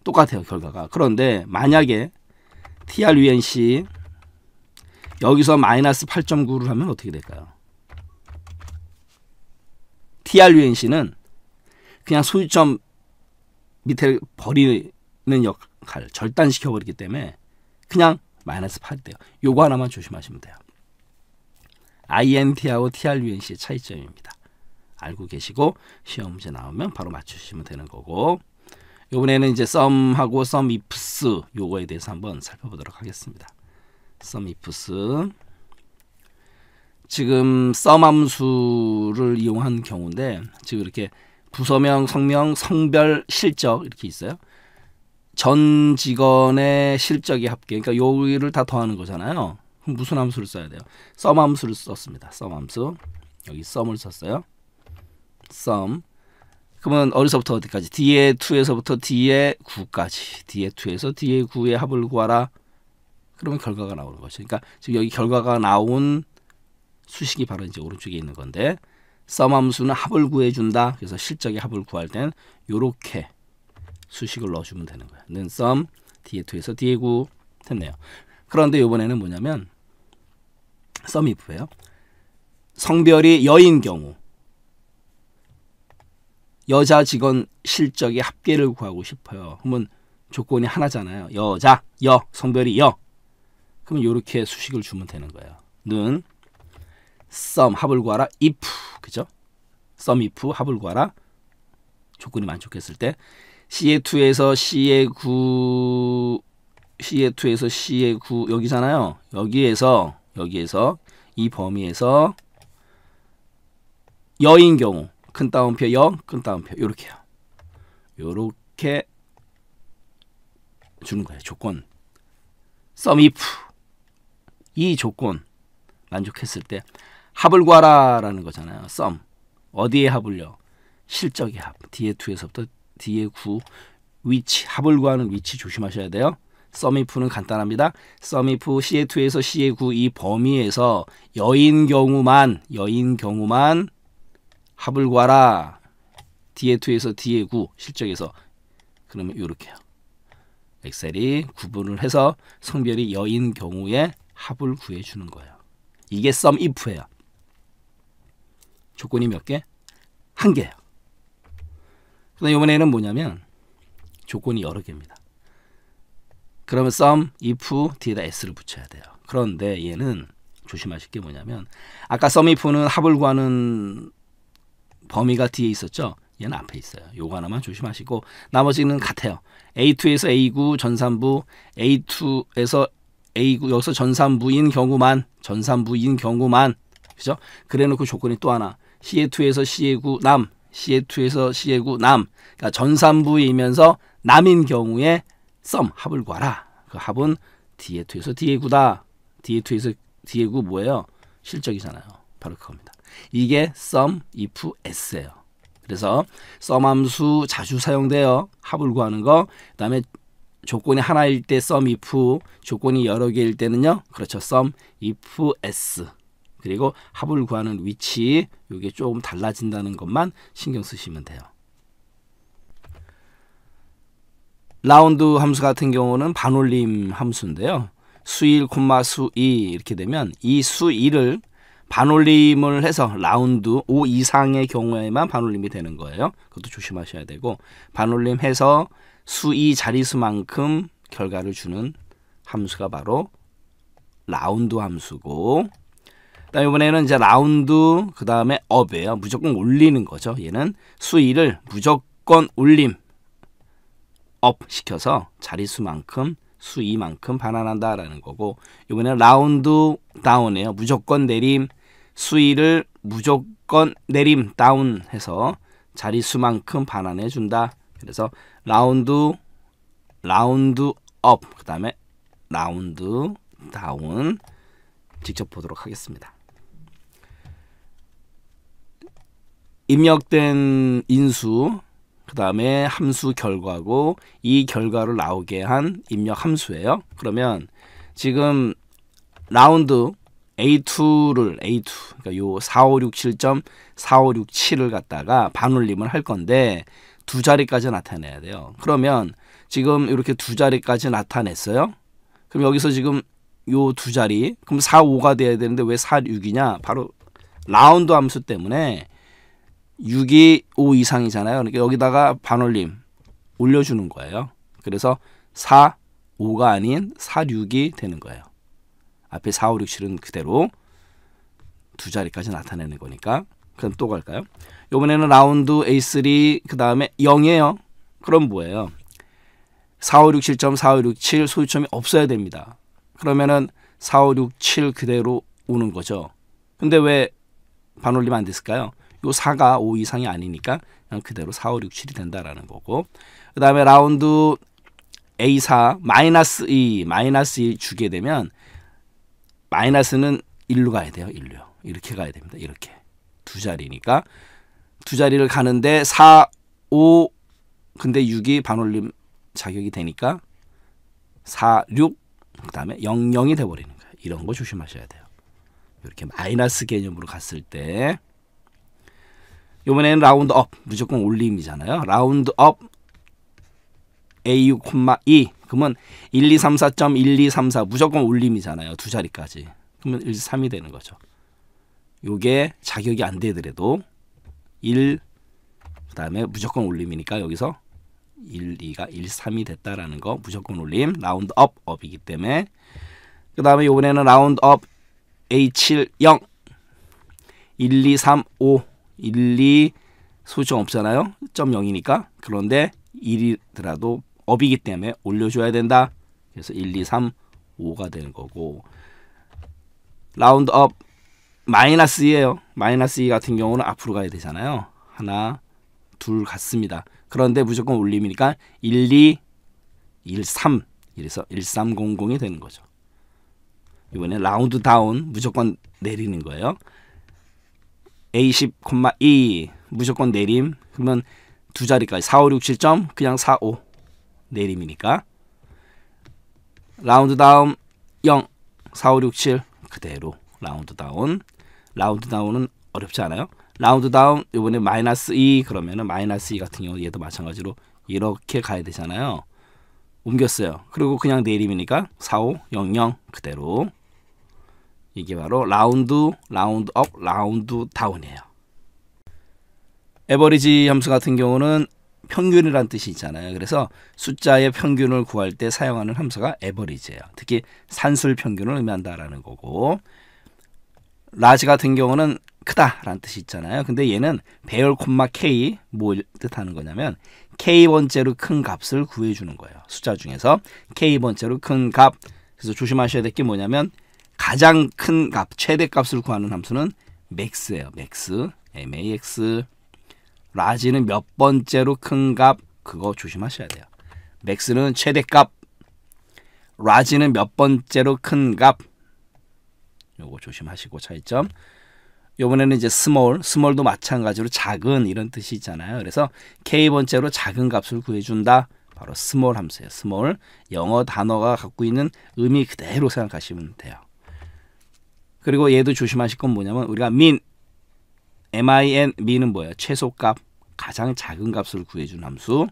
똑같아요 결과가. 그런데 만약에 TRUNC 여기서 마이너스 8.9를 하면 어떻게 될까요? TRUNC는 그냥 소유점 밑에 버리는 역할 절단시켜 버리기 때문에 그냥 마이너스 8이 돼요. 요거 하나만 조심하시면 돼요. INT하고 TRUNC의 차이점입니다. 알고 계시고 시험 문제 나오면 바로 맞추시면 되는 거고 요번에는 이제 썸하고 썸이프스 요거에 대해서 한번 살펴보도록 하겠습니다. 썸이프스 지금 썸함수를 이용한 경우인데 지금 이렇게 부서명, 성명, 성별, 실적 이렇게 있어요. 전 직원의 실적이 합계. 그러니까 요기를 다 더하는 거잖아요. 그럼 무슨 함수를 써야 돼요? 썸 함수를 썼습니다. 썸 함수. 여기 썸을 썼어요. 썸. 그러면 어디서부터 어디까지? d 에 2에서부터 d 에 9까지. d 에 2에서 d 에 9의 합을 구하라. 그러면 결과가 나오는 거죠. 그러니까 지금 여기 결과가 나온 수식이 바로 이제 오른쪽에 있는 건데 썸함수는 합을 구해준다. 그래서 실적의 합을 구할 땐 요렇게 수식을 넣어주면 되는 거야. 는 썸, 뒤에 2에서 뒤에 9 됐네요. 그런데 요번에는 뭐냐면 썸이프예요. 성별이 여인 경우 여자 직원 실적의 합계를 구하고 싶어요. 그러면 조건이 하나잖아요. 여자, 여, 성별이 여. 그럼 요렇게 수식을 주면 되는 거예요. 는썸 합을 구하라 if 그죠? 썸 if 합을 구하라 조건이 만족했을 때 C의 2에서 C의 9 C의 2에서 C의 9 여기잖아요. 여기에서 여기에서 이 범위에서 여인 경우 큰 따옴표 0, 큰 따옴표 요렇게요. 요렇게 주는 거예요. 조건. 썸 if 이 조건 만족했을 때 합을 구하라라는 거잖아요. 썸. 어디에 합을요? 실적의 합. 뒤에 투에서부터 뒤에 구 위치. 합을 구하는 위치 조심하셔야 돼요. 썸이프는 간단합니다. 썸이프 C의 2에서 C의 9이 범위에서 여인 경우만 여인 경우만 합을 구하라. D의 2에서 D의 9 실적에서 그러면 이렇게요. 엑셀이 구분을 해서 성별이 여인 경우에 합을 구해주는 거예요. 이게 썸이프예요. 조건이 몇 개? 한 개예요. 그다음 이번에는 뭐냐면 조건이 여러 개입니다. 그러면 sum, if 뒤에다 s를 붙여야 돼요. 그런데 얘는 조심하실 게 뭐냐면 아까 sum, if는 합을 구하는 범위가 뒤에 있었죠. 얘는 앞에 있어요. 요거 하나만 조심하시고 나머지는 같아요. A2에서 A9 전산부, A2에서 A9 여기서 전산부인 경우만, 전산부인 경우만, 그죠? 그래놓고 조건이 또 하나 시에투에서 시에구 남, 시에투에서 시에구 남. 그러니까 전산부이면서 남인 경우에 썸 합을 구하라. 그 합은 디에투에서 디에구다. 디에투에서 디에구 뭐예요? 실적이잖아요. 바로 그겁니다. 이게 썸, if, s예요. 그래서 썸함수 자주 사용돼요. 합을 구하는 거. 그다음에 조건이 하나일 때 썸, 이프 조건이 여러 개일 때는요. 그렇죠. 썸, if, s. 그리고 합을 구하는 위치, 이게 조금 달라진다는 것만 신경 쓰시면 돼요. 라운드 함수 같은 경우는 반올림 함수인데요. 수일 콤마 수이 이렇게 되면 이수 이를 반올림을 해서 라운드 5 이상의 경우에만 반올림이 되는 거예요. 그것도 조심하셔야 되고 반올림해서 수이 자리수만큼 결과를 주는 함수가 바로 라운드 함수고 다음 이번에는 이제 라운드 그 다음에 업이에요. 무조건 올리는 거죠. 얘는 수위를 무조건 올림 업 시켜서 자릿수만큼 수위만큼 반환한다라는 거고 이번에는 라운드 다운이에요. 무조건 내림 수위를 무조건 내림 다운해서 자릿수만큼 반환해 준다. 그래서 라운드 라운드 업 그다음에 라운드 다운 직접 보도록 하겠습니다. 입력된 인수 그 다음에 함수 결과고 이 결과를 나오게 한 입력 함수예요. 그러면 지금 라운드 A2를 A2 그러니까 요 4567.4567을 갖다가 반올림을 할 건데 두 자리까지 나타내야 돼요. 그러면 지금 이렇게 두 자리까지 나타냈어요. 그럼 여기서 지금 요 두 자리 그럼 45가 돼야 되는데 왜 46이냐? 바로 라운드 함수 때문에 6이 5 이상이잖아요. 그러니까 여기다가 반올림 올려주는 거예요. 그래서 4, 5가 아닌 4, 6이 되는 거예요. 앞에 4, 5, 6, 7은 그대로 두 자리까지 나타내는 거니까 그럼 또 갈까요? 요번에는 라운드 A3 그 다음에 0이에요. 그럼 뭐예요? 4567.4567 소유점이 없어야 됩니다. 그러면은 4567 그대로 오는 거죠. 근데 왜 반올림 안 됐을까요? 요 4가 5 이상이 아니니까 그냥 그대로 4, 5, 6, 7이 된다라는 거고 그 다음에 라운드 A4 마이너스 2 마이너스 1 주게 되면 마이너스는 1로 가야 돼요. 1로요. 이렇게 가야 됩니다. 이렇게 두 자리니까 두 자리를 가는데 4, 5 근데 6이 반올림 자격이 되니까 4, 6 그다음에 0, 0이 돼버리는 거예요. 이런 거 조심하셔야 돼요. 이렇게 마이너스 개념으로 갔을 때 이번에는 라운드 업 무조건 올림이잖아요. 라운드 업 AU,2 그러면 1234.1234 무조건 올림이잖아요. 두 자리까지. 그러면 1, 3이 되는 거죠. 요게 자격이 안 되더라도 1 그다음에 무조건 올림이니까 여기서 1, 2가 1, 3이 됐다라는 거 무조건 올림 라운드 업 업이기 때문에 그다음에 요번에는 라운드 업 A7 0 1 2 3 5 1, 2 소유점 없잖아요. 0.0이니까. 그런데 1이더라도 업이기 때문에 올려줘야 된다. 그래서 1, 2, 3, 5가 되는 거고 라운드 업 마이너스 2예요. 마이너스 2 같은 경우는 앞으로 가야 되잖아요. 하나, 둘 같습니다. 그런데 무조건 올림이니까 1, 2, 1, 3 이래서 1, 3, 0, 0이 되는 거죠. 이번에 라운드 다운 무조건 내리는 거예요. A10,2 e 무조건 내림 그러면 두 자리까지 4, 5, 6, 7점 그냥 4, 5 내림이니까 라운드 다운 0 4, 5, 6, 7 그대로 라운드 다운 라운드 다운은 어렵지 않아요 라운드 다운 이번에 마이너스 2 e 그러면은 마이너스 2 e 같은 경우 얘도 마찬가지로 이렇게 가야 되잖아요 옮겼어요 그리고 그냥 내림이니까 4, 5, 0, 0 그대로 이게 바로 라운드, 라운드 업, 라운드 다운이에요. 에버리지 함수 같은 경우는 평균이란 뜻이 있잖아요. 그래서 숫자의 평균을 구할 때 사용하는 함수가 에버리지예요. 특히 산술 평균을 의미한다라는 거고 라지 같은 경우는 크다라는 뜻이 있잖아요. 근데 얘는 배열 콤마 k 뭘 뜻하는 거냐면 k 번째로 큰 값을 구해주는 거예요. 숫자 중에서 k 번째로 큰 값. 그래서 조심하셔야 될 게 뭐냐면 가장 큰 값, 최대 값을 구하는 함수는 맥스예요. 맥스, max. 라지는 몇 번째로 큰 값, 그거 조심하셔야 돼요. 맥스는 최대 값, 라지는 몇 번째로 큰 값. 요거 조심하시고 차이점. 요번에는 이제 스몰, 스몰도 마찬가지로 작은 이런 뜻이 있잖아요. 그래서 k번째로 작은 값을 구해준다. 바로 스몰 함수예요. 스몰. 영어 단어가 갖고 있는 의미 그대로 생각하시면 돼요. 그리고 얘도 조심하실 건 뭐냐면 우리가 민 min min은 뭐예요 최소값 가장 작은 값을 구해준 함수.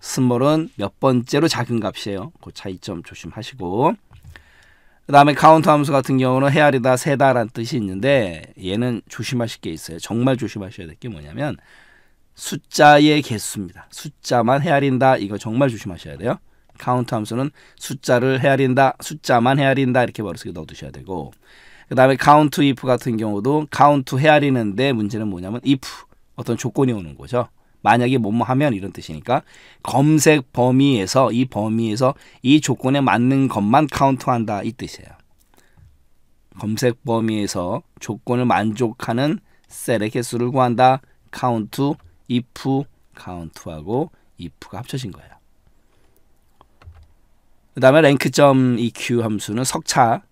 스몰은 몇 번째로 작은 값이에요. 그 차이점 조심하시고. 그 다음에 카운트 함수 같은 경우는 헤아리다, 세다라는 뜻이 있는데 얘는 조심하실 게 있어요. 정말 조심하셔야 될 게 뭐냐면 숫자의 개수입니다. 숫자만 헤아린다. 이거 정말 조심하셔야 돼요. 카운트 함수는 숫자를 헤아린다, 숫자만 헤아린다 이렇게 머릿속에 넣어두셔야 되고 그 다음에 카운트 if 같은 경우도 카운트 헤아리는데 문제는 뭐냐면 if 어떤 조건이 오는 거죠. 만약에 뭐뭐 하면 이런 뜻이니까 검색 범위에서 이 범위에서 이 조건에 맞는 것만 카운트한다 이 뜻이에요. 검색 범위에서 조건을 만족하는 셀의 개수를 구한다. 카운트, 이프, 카운트하고 이프가 합쳐진 거예요. 그다음에 랭크점 EQ 함수는 석차,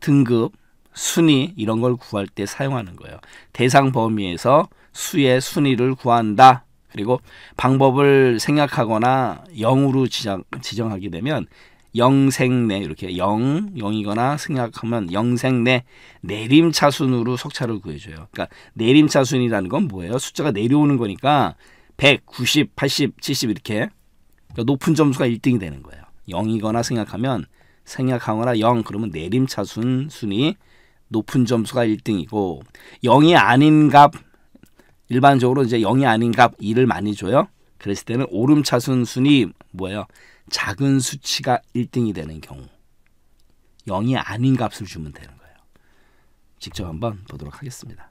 등급, 순위 이런 걸 구할 때 사용하는 거예요. 대상 범위에서 수의 순위를 구한다. 그리고 방법을 생략하거나 0으로 지정, 지정하게 되면 영생내 이렇게 영 0이거나 생략하면 영생내 내림차순으로 석차를 구해줘요. 그러니까 내림차순이라는 건 뭐예요? 숫자가 내려오는 거니까 100, 90, 80, 70 이렇게 그러니까 높은 점수가 1등이 되는 거예요. 0이거나 생각하면 생략하거나 0 그러면 내림차순 순이 높은 점수가 1등이고 0이 아닌 값 일반적으로 이제 0이 아닌 값 1을 많이 줘요. 그랬을 때는 오름차순 순이 뭐예요? 작은 수치가 1등이 되는 경우 0이 아닌 값을 주면 되는 거예요. 직접 한번 보도록 하겠습니다.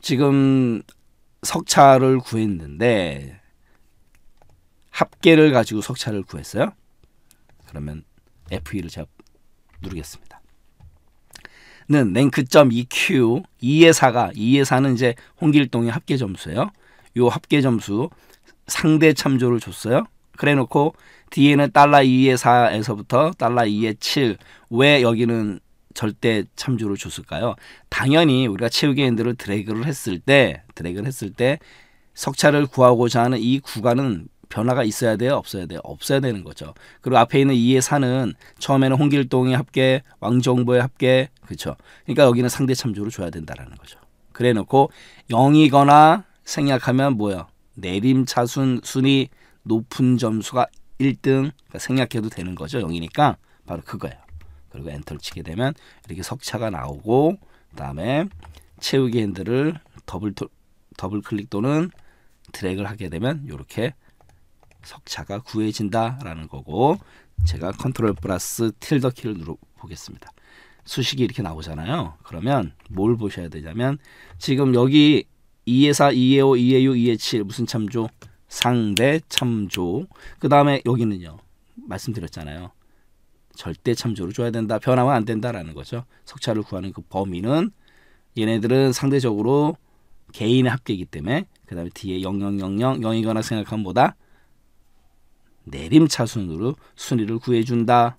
지금 석차를 구했는데 합계를 가지고 석차를 구했어요. 그러면 F2를 제가 누르겠습니다. 는 랭크점 EQ 2의 4가 2의 4는 이제 홍길동의 합계 점수예요. 이 합계 점수 상대 참조를 줬어요. 그래 놓고 뒤에는 달러 2의 4에서부터 달러 2의 7. 왜 여기는 절대 참조를 줬을까요? 당연히 우리가 체육의 핸들을 드래그를 했을 때 드래그를 했을 때 석차를 구하고자 하는 이 구간은 변화가 있어야 돼요, 없어야 돼요, 없어야 되는 거죠. 그리고 앞에 있는 이의 산은 처음에는 홍길동의 합계, 왕정보의 합계, 그렇죠. 그러니까 여기는 상대 참조로 줘야 된다라는 거죠. 그래놓고 0이거나 생략하면 뭐야? 내림차순 순위 높은 점수가 1등 그러니까 생략해도 되는 거죠. 0이니까 바로 그거예요. 그리고 엔터를 치게 되면 이렇게 석차가 나오고 그다음에 채우기 핸들을 더블 더블 클릭 또는 드래그를 하게 되면 이렇게 석차가 구해진다라는 거고 제가 컨트롤 플러스 틸더 키를 누르 보겠습니다. 수식이 이렇게 나오잖아요. 그러면 뭘 보셔야 되냐면 지금 여기 2에4, 2에5, 2에6, 2에7 무슨 참조? 상대 참조. 그 다음에 여기는요. 말씀드렸잖아요. 절대 참조를 줘야 된다. 변하면 안 된다라는 거죠. 석차를 구하는 그 범위는 얘네들은 상대적으로 개인의 합계이기 때문에 그 다음에 뒤에 0000 0이거나 생각하면 뭐다? 내림차순으로 순위를 구해준다.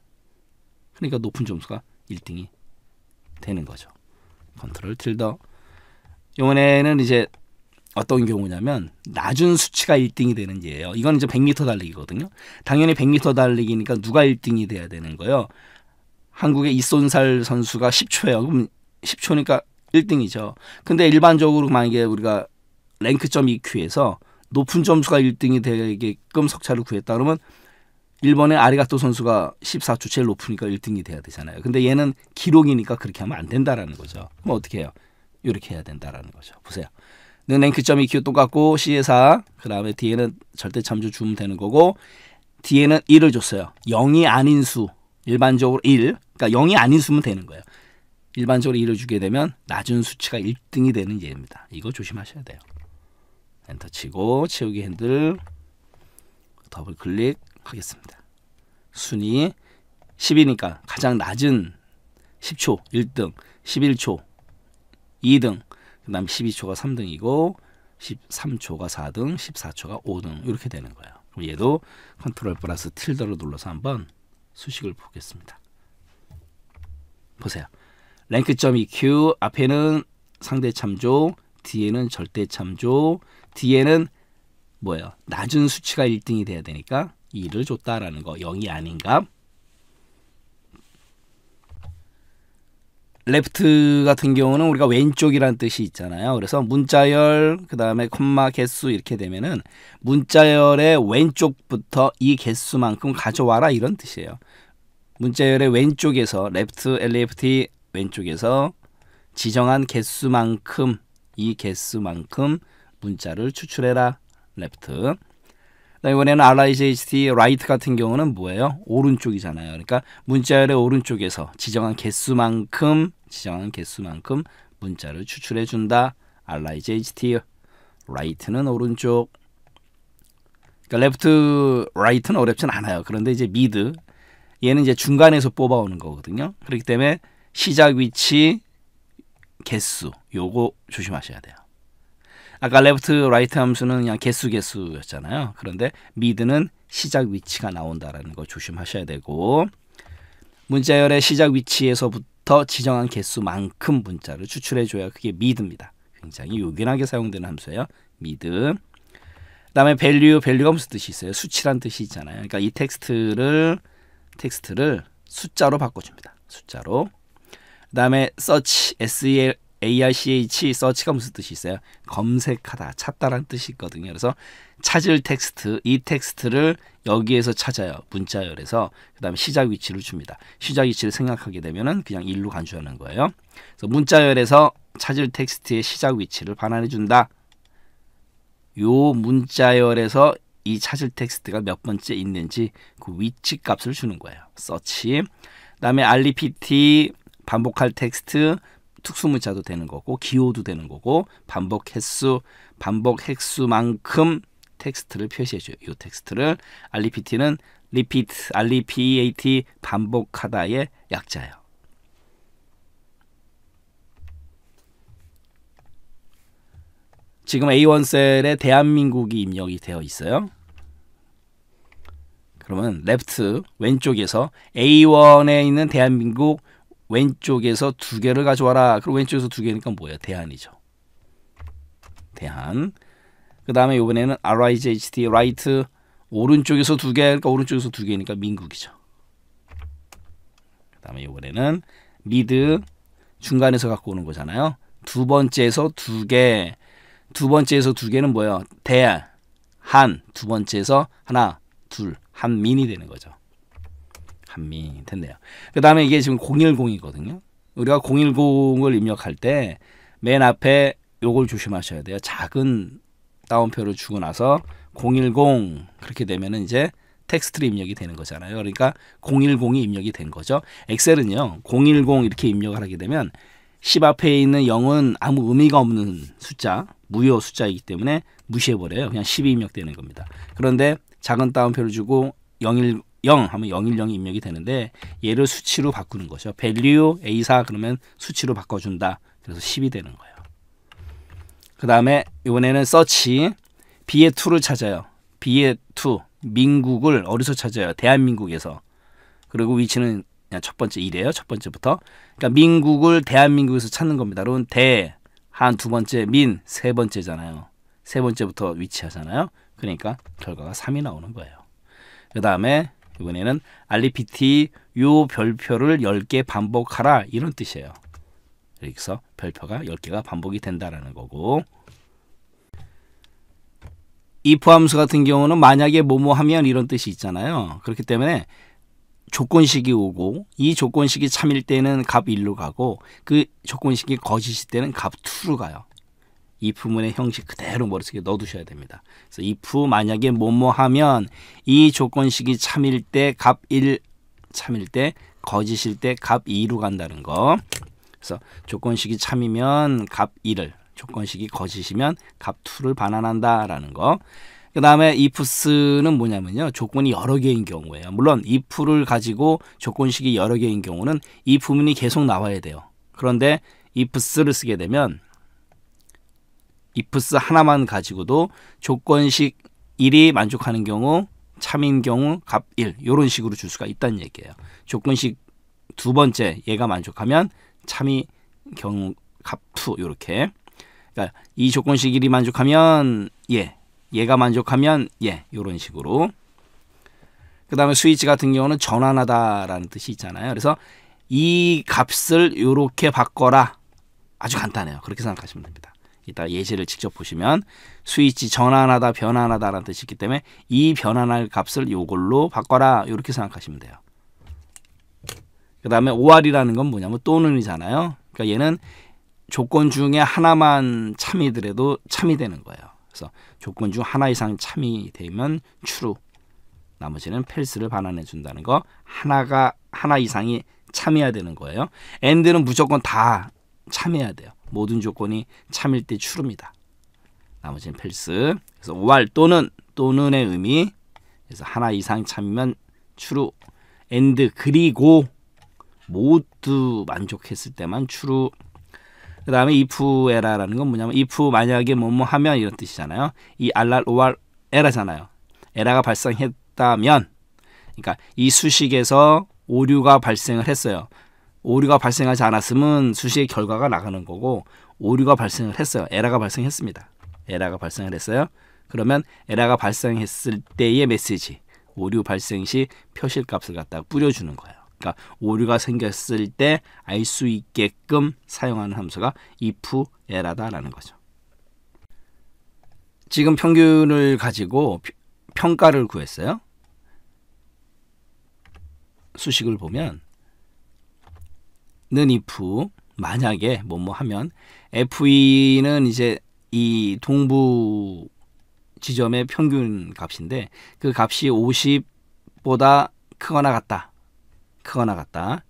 그러니까 높은 점수가 1등이 되는 거죠. 컨트롤 틸더. 요번에는 이제 어떤 경우냐면 낮은 수치가 1등이 되는 예예요. 이건 이제 100m 달리기거든요. 당연히 100m 달리기니까 누가 1등이 돼야 되는 거예요. 한국의 이손살 선수가 10초예요. 그럼 10초니까 1등이죠. 근데 일반적으로 만약에 우리가 랭크점 EQ에서 높은 점수가 1등이 되게끔 석차를 구했다 그러면 일본의 아리가토 선수가 14초 제일 높으니까 1등이 돼야 되잖아요. 근데 얘는 기록이니까 그렇게 하면 안 된다라는 거죠. 그럼 어떻게 해요? 이렇게 해야 된다라는 거죠. 보세요. 는 네, 랭크점이 q 똑같고 C에 4, 그 다음에 뒤에는 절대 참조 주면 되는 거고 뒤에는 1을 줬어요. 0이 아닌 수, 일반적으로 1, 그러니까 0이 아닌 수면 되는 거예요. 일반적으로 1을 주게 되면 낮은 수치가 1등이 되는 예입니다. 이거 조심하셔야 돼요. 엔터 치고 채우기 핸들 더블 클릭하겠습니다. 순위 10이니까 가장 낮은 10초 1등, 11초 2등, 그 다음 12초가 3등이고 13초가 4등, 14초가 5등 이렇게 되는 거예요. 그럼 얘도 컨트롤 플러스 틸더를 눌러서 한번 수식을 보겠습니다. 보세요. 랭크.eq 앞에는 상대 참조, 뒤에는 절대 참조, 뒤에는 뭐예요? 낮은 수치가 1등이 돼야 되니까 2를 줬다라는 거 0이 아닌가? 레프트 같은 경우는 우리가 왼쪽이라는 뜻이 있잖아요. 그래서 문자열 그다음에 콤마 개수 이렇게 되면은 문자열의 왼쪽부터 이 개수만큼 가져와라 이런 뜻이에요. 문자열의 왼쪽에서 레프트 LFT 왼쪽에서 지정한 개수만큼 이 개수만큼 문자를 추출해라. 레프트. 이번에는 RIJST right 같은 경우는 뭐예요? 오른쪽이잖아요. 그러니까 문자열의 오른쪽에서 지정한 개수만큼 지정한 개수만큼 문자를 추출해 준다. RIJST right는 오른쪽. 그러니까 left, r i 는 어렵진 않아요. 그런데 이제 미드 얘는 이제 중간에서 뽑아오는 거거든요. 그렇기 때문에 시작 위치 개수 요거 조심하셔야 돼요. 아까 레프트 라이트 함수는 그냥 개수 개수였잖아요. 그런데 미드는 시작 위치가 나온다라는 거 조심하셔야 되고 문자열의 시작 위치에서부터 지정한 개수만큼 문자를 추출해줘야 그게 미드입니다. 굉장히 요긴하게 사용되는 함수예요. 미드. 그다음에 밸류, 밸류가 무슨 뜻이 있어요? 수치란 뜻이 있잖아요. 그러니까 이 텍스트를 텍스트를 숫자로 바꿔줍니다. 숫자로. 그다음에 search, s e ARCH 서치가 무슨 뜻이 있어요? 검색하다, 찾다란 뜻이 있거든요. 그래서 찾을 텍스트, 이 텍스트를 여기에서 찾아요. 문자열에서 그다음에 시작 위치를 줍니다. 시작 위치를 생각하게 되면은 그냥 일로 간주하는 거예요. 그래서 문자열에서 찾을 텍스트의 시작 위치를 반환해 준다. 요 문자열에서 이 찾을 텍스트가 몇 번째 있는지 그 위치 값을 주는 거예요. 서치. 그다음에 r 리피티 반복할 텍스트 특수문자도 되는 거고 기호도 되는 거고 반복 횟수, 반복 횟수만큼 텍스트를 표시해줘요. 이 텍스트를 REPT는 repeat, REPEAT 반복하다의 약자예요. 지금 A1 셀에 대한민국이 입력이 되어 있어요. 그러면 left 왼쪽에서 A1에 있는 대한민국 왼쪽에서 두 개를 가져와라. 그리고 왼쪽에서 두 개니까 뭐예요? 대안이죠대안그 다음에 이번에는 r i g h d right, 오른쪽에서 두 개, 그러니까 오른쪽에서 두 개니까 민국이죠. 그 다음에 이번에는 미드, 중간에서 갖고 오는 거잖아요. 두 번째에서 두 개, 두 번째에서 두 개는 뭐예요? 대한, 한, 두 번째에서 하나, 둘, 한민이 되는 거죠. 감미일 텐데요. 그 다음에 이게 지금 010이거든요. 우리가 010을 입력할 때 맨 앞에 요걸 조심하셔야 돼요. 작은 다운표를 주고 나서 010 그렇게 되면은 이제 텍스트로 입력이 되는 거잖아요. 그러니까 010이 입력이 된 거죠. 엑셀은요. 010 이렇게 입력을 하게 되면 10 앞에 있는 0은 아무 의미가 없는 숫자, 무효 숫자이기 때문에 무시해버려요. 그냥 10이 입력되는 겁니다. 그런데 작은 따옴표를 주고 010 0 하면 0일0이 입력이 되는데 얘를 수치로 바꾸는 거죠. value A4 그러면 수치로 바꿔준다. 그래서 10이 되는 거예요. 그 다음에 이번에는 서치 a r c B의 2를 찾아요. B의 2 민국을 어디서 찾아요? 대한민국에서. 그리고 위치는 첫 번째 1이에요. 첫 번째부터. 그러니까 민국을 대한민국에서 찾는 겁니다. 그럼 대, 한 두 번째, 민, 세 번째잖아요. 세 번째부터 위치하잖아요. 그러니까 결과가 3이 나오는 거예요. 그 다음에 이번에는 알리피티 요 별표를 10개 반복하라 이런 뜻이에요. 여기서 별표가 10개가 반복이 된다라는 거고 if 함수 같은 경우는 만약에 뭐뭐 하면 이런 뜻이 있잖아요. 그렇기 때문에 조건식이 오고 이 조건식이 참일 때는 값 1로 가고 그 조건식이 거짓일 때는 값 2로 가요. 이프문의 형식 그대로 머릿속에 넣어두셔야 됩니다. 그래서 if 만약에 뭐 뭐 하면 이 조건식이 참일 때갑 1, 참일 때 거짓일 때갑 2로 간다는 거. 그래서 조건식이 참이면 갑 1을 조건식이 거짓이면 갑 2를 반환한다라는 거. 그 다음에 ifs는 뭐냐면요. 조건이 여러 개인 경우에요. 물론 if를 가지고 조건식이 여러 개인 경우는 이 부분이 계속 나와야 돼요. 그런데 ifs를 쓰게 되면 이프스 하나만 가지고도 조건식 1이 만족하는 경우 참인 경우 값 1. 요런 식으로 줄 수가 있다는 얘기예요. 조건식 두 번째 얘가 만족하면 참이 경우 값2 요렇게. 그러니까 이 조건식 1이 만족하면 예. 얘가 만족하면 예. 요런 식으로. 그다음에 스위치 같은 경우는 전환하다라는 뜻이 있잖아요. 그래서 이 값을 요렇게 바꿔라. 아주 간단해요. 그렇게 생각하시면 됩니다. 이따 예시를 직접 보시면 스위치 전환하다 변환하다라는 뜻이 있기 때문에 이 변환할 값을 요걸로 바꿔라 이렇게 생각하시면 돼요. 그 다음에 오알이라는건 뭐냐면 또는이잖아요. 그러니까 얘는 조건 중에 하나만 참이더라도 참이 되는 거예요. 그래서 조건 중 하나 이상 참이 되면 추루 나머지는 펠스를 반환해 준다는 거 하나가 하나 이상이 참여해야 되는 거예요. 엔드는 무조건 다 참여해야 돼요. 모든 조건이 참일 때 추릅니다. 나머지는 펠스. 그래서 5할 또는 또는의 의미. 그래서 하나 이상 참면 추루. 엔드 그리고 모두 만족했을 때만 추루. 그 다음에 if 에라라는 건 뭐냐면 if 만약에 뭐뭐 뭐 하면 이런 뜻이잖아요. 이 알랄 오알 에라잖아요. 에라가 발생했다면 그러니까 이 수식에서 오류가 발생을 했어요. 오류가 발생하지 않았으면 수시의 결과가 나가는 거고 오류가 발생을 했어요. 에러가 발생했습니다. 에러가 발생을 했어요. 그러면 에러가 발생했을 때의 메시지 오류 발생 시 표시값을 갖다 뿌려주는 거예요. 그러니까 오류가 생겼을 때 알 수 있게끔 사용하는 함수가 if 에러다라는 거죠. 지금 평균을 가지고 평가를 구했어요. 수식을 보면 는 if 만약에 뭐뭐 뭐 하면 fe는 이제 이 동부 지점의 평균 값인데 그 값이 50보다 크거나 같다. 크거나 같다.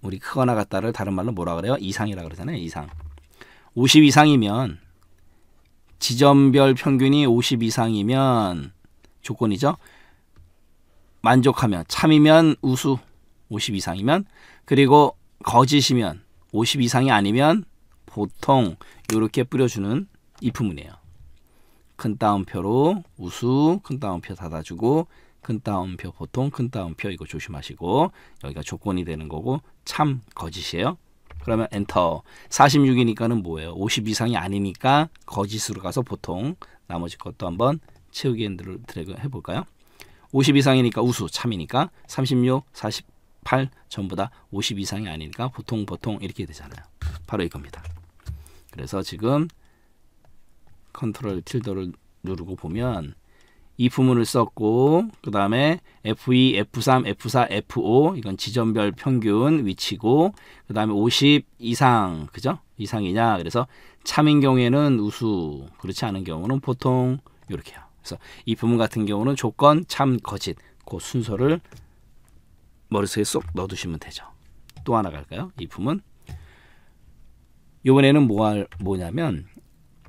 우리 크거나 같다를 다른 말로 뭐라 그래요? 이상이라 그러잖아요. 이상. 50 이상이면 지점별 평균이 50 이상이면 조건이죠. 만족하면 참이면 우수 50 이상이면 그리고 거짓이면 50 이상이 아니면 보통 이렇게 뿌려주는 이품문이에요. 큰 따옴표로 우수, 큰 따옴표 닫아주고 큰 따옴표 보통, 큰 따옴표 이거 조심하시고 여기가 조건이 되는 거고 참 거짓이에요. 그러면 엔터 46이니까는 뭐예요? 50 이상이 아니니까 거짓으로 가서 보통 나머지 것도 한번 채우기 핸들을 드래그 해볼까요? 50 이상이니까 우수 참이니까 36, 40 8 전부 다 50 이상이 아니니까 보통 보통 이렇게 되잖아요. 바로 이겁니다. 그래서 지금 컨트롤 틸더를 누르고 보면 이 부문을 썼고 그 다음에 F2, e, F3, F4, F5 이건 지점별 평균 위치고 그 다음에 50 이상 그죠? 이상이냐 그래서 참인 경우에는 우수 그렇지 않은 경우는 보통 이렇게요. 그래서 이 부문 같은 경우는 조건, 참, 거짓 그 순서를 머릿속에 쏙 넣어두시면 되죠. 또 하나 갈까요? 이 품은 요번에는 뭐 할 뭐냐면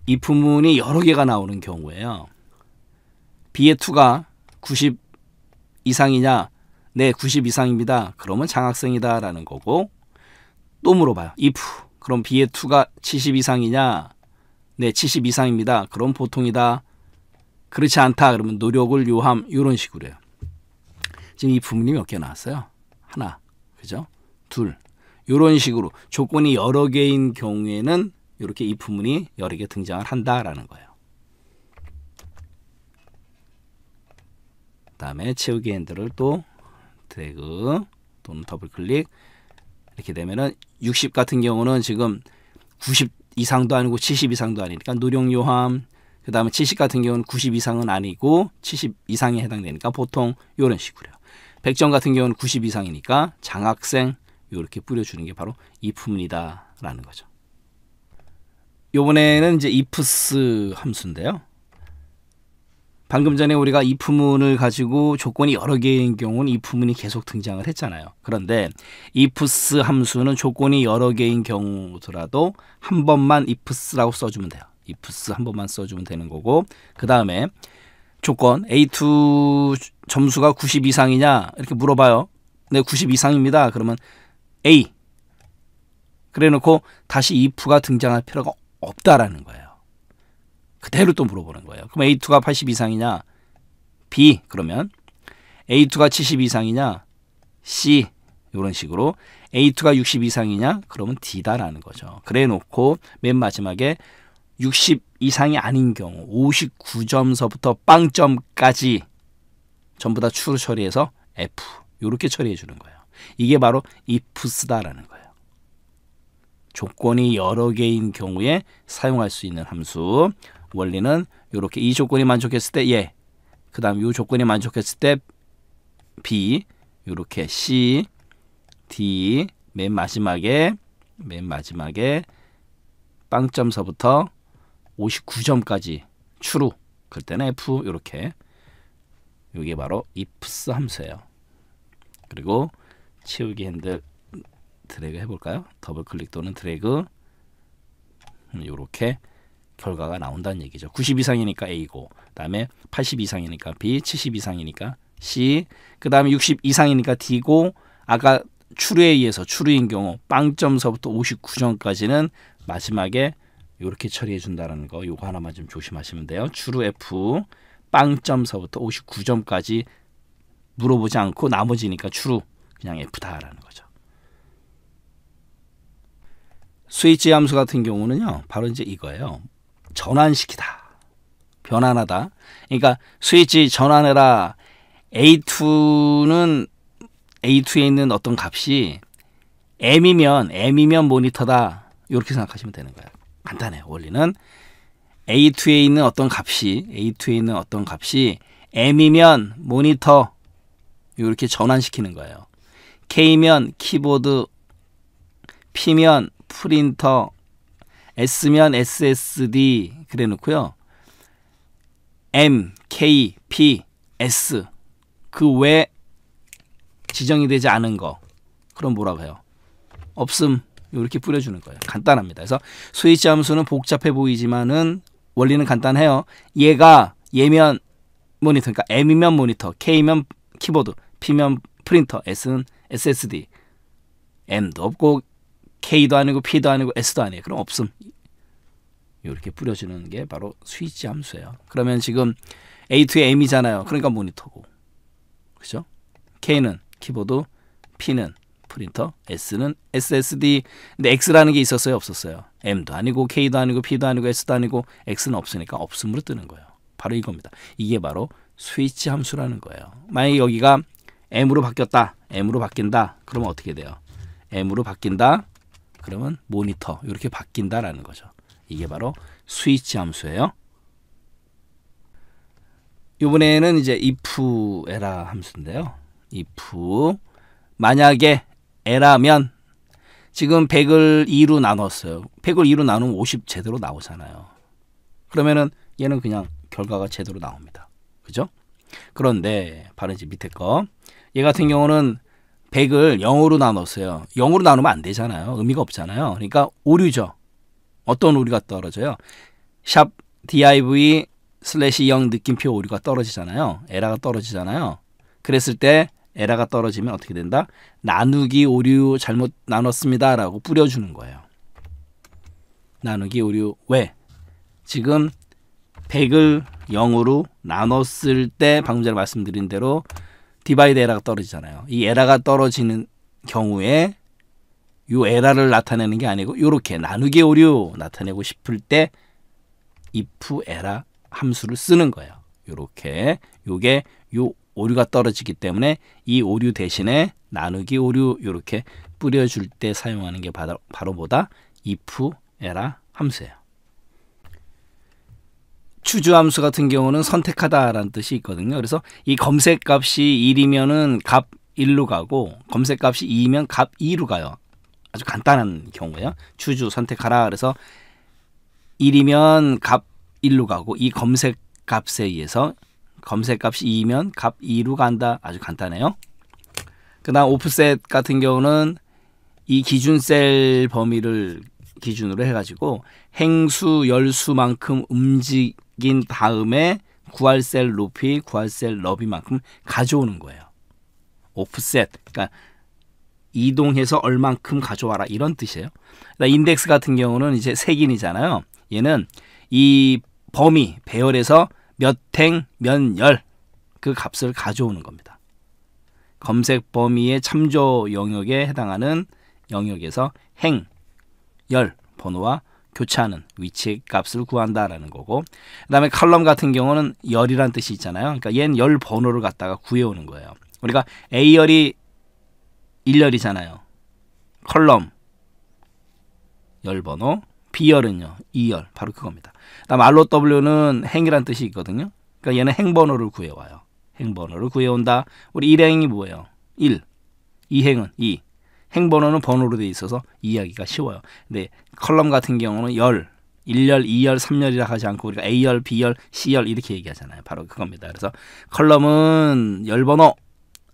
이 품문이 여러 개가 나오는 경우에요. 비의 투가 90 이상이냐? 네, 90 이상입니다. 그러면 장학생이다 라는 거고 또 물어봐요. if 그럼 비의 투가 70 이상이냐? 네, 70 이상입니다. 그럼 보통이다. 그렇지 않다. 그러면 노력을 요함 이런 식으로요. 해 지금 이품분이몇 개 나왔어요? 하나, 그죠? 둘. 요런 식으로 조건이 여러 개인 경우에는 이렇게 이품문이 여러 개 등장을 한다라는 거예요. 다음에 채우기 핸들을 또 드래그 또는 더블 클릭 이렇게 되면은 60 같은 경우는 지금 90 이상도 아니고 70 이상도 아니니까 노령 요함 그 다음에 70 같은 경우는 90 이상은 아니고 70 이상에 해당되니까 보통 이런 식으로요. 백0 같은 경우는 90 이상이니까 장학생 이렇게 뿌려주는 게 바로 이프문이다라는 거죠. 요번에는 이제 ifs 함수인데요. 방금 전에 우리가 if문을 가지고 조건이 여러 개인 경우는 if문이 계속 등장을 했잖아요. 그런데 ifs 함수는 조건이 여러 개인 경우더라도 한 번만 ifs라고 써주면 돼요. ifs 한 번만 써주면 되는 거고 그 다음에 조건 A2 점수가 90 이상이냐 이렇게 물어봐요. 네, 90 이상입니다. 그러면 A 그래놓고 다시 if가 등장할 필요가 없다라는 거예요. 그대로 또 물어보는 거예요. 그럼 A2가 80 이상이냐? B 그러면 A2가 70 이상이냐? C 이런 식으로 A2가 60 이상이냐? 그러면 D다라는 거죠. 그래놓고 맨 마지막에 60 이상이 아닌 경우 59점서부터 0점까지 전부 다 추로 처리해서 F 이렇게 처리해 주는 거예요. 이게 바로 if스다라는 거예요. 조건이 여러 개인 경우에 사용할 수 있는 함수 원리는 이렇게 이 조건이 만족했을 때 예, 그 다음 이 조건이 만족했을 때 B 이렇게 C, D 맨 마지막에 맨 마지막에 빵점서부터 59점까지 추루 그럴 때는 F 이렇게 이게 바로 ifs 함수예요. 그리고 치우기 핸들 드래그 해볼까요? 더블 클릭 또는 드래그 이렇게 음, 결과가 나온다는 얘기죠. 90 이상이니까 A고 그다음에 80 이상이니까 B, 70 이상이니까 C, 그다음에 60 이상이니까 D고 아까 추루에 의해서 추루인 경우 0점서부터 59점까지는 마지막에 이렇게 처리해 준다라는 거 요거 하나만 좀 조심하시면 돼요. 주로 F 0점서부터 59점까지 물어보지 않고 나머지니까 주로 그냥 F다라는 거죠. 스위치 함수 같은 경우는요. 바로 이제 이거예요. 전환시키다. 변환하다. 그러니까 스위치 전환해라. A2는 A2에 있는 어떤 값이 M이면 M이면 모니터다. 이렇게 생각하시면 되는 거예요. 간단해요. 원리는 A2에 있는 어떤 값이 A2에 있는 어떤 값이 M이면 모니터 이렇게 전환시키는 거예요. K면 키보드, P면 프린터, S면 SSD 그래 놓고요. M, K, P, S 그 외 지정이 되지 않은 거 그럼 뭐라고 해요? 없음 이렇게 뿌려주는 거예요. 간단합니다. 그래서 스위치 함수는 복잡해 보이지만은 원리는 간단해요. 얘가 예면 모니터, 그러니까 M이면 모니터, K면 키보드, P면 프린터, S는 SSD, M도 없고 K도 아니고 P도 아니고 S도 아니에요. 그럼 없음. 이렇게 뿌려주는 게 바로 스위치 함수예요. 그러면 지금 A 2 o M이잖아요. 그러니까 모니터고. 그죠? K는 키보드, P는 프린터. S는 SSD. 근데 X라는 게 있었어요, 없었어요? M도 아니고 K도 아니고 P도 아니고 S도 아니고 X는 없으니까 없음으로 뜨는 거예요. 바로 이겁니다. 이게 바로 스위치 함수라는 거예요. 만약에 여기가 M으로 바뀌었다. M으로 바뀐다. 그러면 어떻게 돼요? M으로 바뀐다. 그러면 모니터 이렇게 바뀐다라는 거죠. 이게 바로 스위치 함수예요. 이번에는 이제 if 에라 함수인데요. if 만약에 에라면 지금 100을 2로 나눴어요. 100을 2로 나누면 50 제대로 나오잖아요. 그러면은 얘는 그냥 결과가 제대로 나옵니다. 그죠? 그런데 바로 이제 밑에 거. 얘 같은 경우는 100을 0으로 나눴어요. 0으로 나누면 안 되잖아요. 의미가 없잖아요. 그러니까 오류죠. 어떤 오류가 떨어져요? 샵 div 슬래시 0 느낌표 오류가 떨어지잖아요. 에러가 떨어지잖아요. 그랬을 때 에라가 떨어지면 어떻게 된다? 나누기 오류 잘못 나눴습니다라고 뿌려주는 거예요. 나누기 오류 왜? 지금 100을 0으로 나눴을 때 방금 전에 말씀드린 대로 디바이드 에라가 떨어지잖아요. 이 에라가 떨어지는 경우에 이 에라를 나타내는 게 아니고 이렇게 나누기 오류 나타내고 싶을 때 if 에라 함수를 쓰는 거예요. 이렇게 요게 요 오류가 떨어지기 때문에 이 오류 대신에 나누기 오류 이렇게 뿌려줄 때 사용하는 게 바로, 바로 보다 if, e r r 함수예요. 추주 함수 같은 경우는 선택하다라는 뜻이 있거든요. 그래서 이 검색 값이 1이면은 값 1로 가고 검색 값이 2면 이값 2로 가요. 아주 간단한 경우예요. 추주 선택하라 그래서 1이면 값 1로 가고 이 검색 값에 의해서 검색값이 2면 값 2로 간다. 아주 간단해요. 그 다음 오프셋 같은 경우는 이 기준 셀 범위를 기준으로 해가지고 행수, 열수만큼 움직인 다음에 구할 셀 높이, 구할 셀 너비만큼 가져오는 거예요. 오프셋, 그러니까 이동해서 얼만큼 가져와라 이런 뜻이에요. 인덱스 같은 경우는 이제 색인이잖아요. 얘는 이 범위 배열에서 몇행, 면 열 그 값을 가져오는 겁니다. 검색 범위의 참조 영역에 해당하는 영역에서 행, 열 번호와 교차하는 위치 값을 구한다라는 거고 그 다음에 칼럼 같은 경우는 열이란 뜻이 있잖아요. 그러니까 얘는 열 번호를 갖다가 구해오는 거예요. 우리가 A열이 1열이잖아요. 컬럼 열번호 B열은요. 2열 바로 그겁니다. 다음 ROW는 행이란 뜻이 있거든요. 그러니까 얘는 행번호를 구해와요. 행번호를 구해온다. 우리 일행이 뭐예요? 1. 이행은 2. 행번호는 번호로 돼 있어서 이해하기가 쉬워요. 근데 컬럼 같은 경우는 열, 1열, 2열, 3열이라 하지 않고 우리가 A열, B열, C열 이렇게 얘기하잖아요. 바로 그겁니다. 그래서 컬럼은 열번호,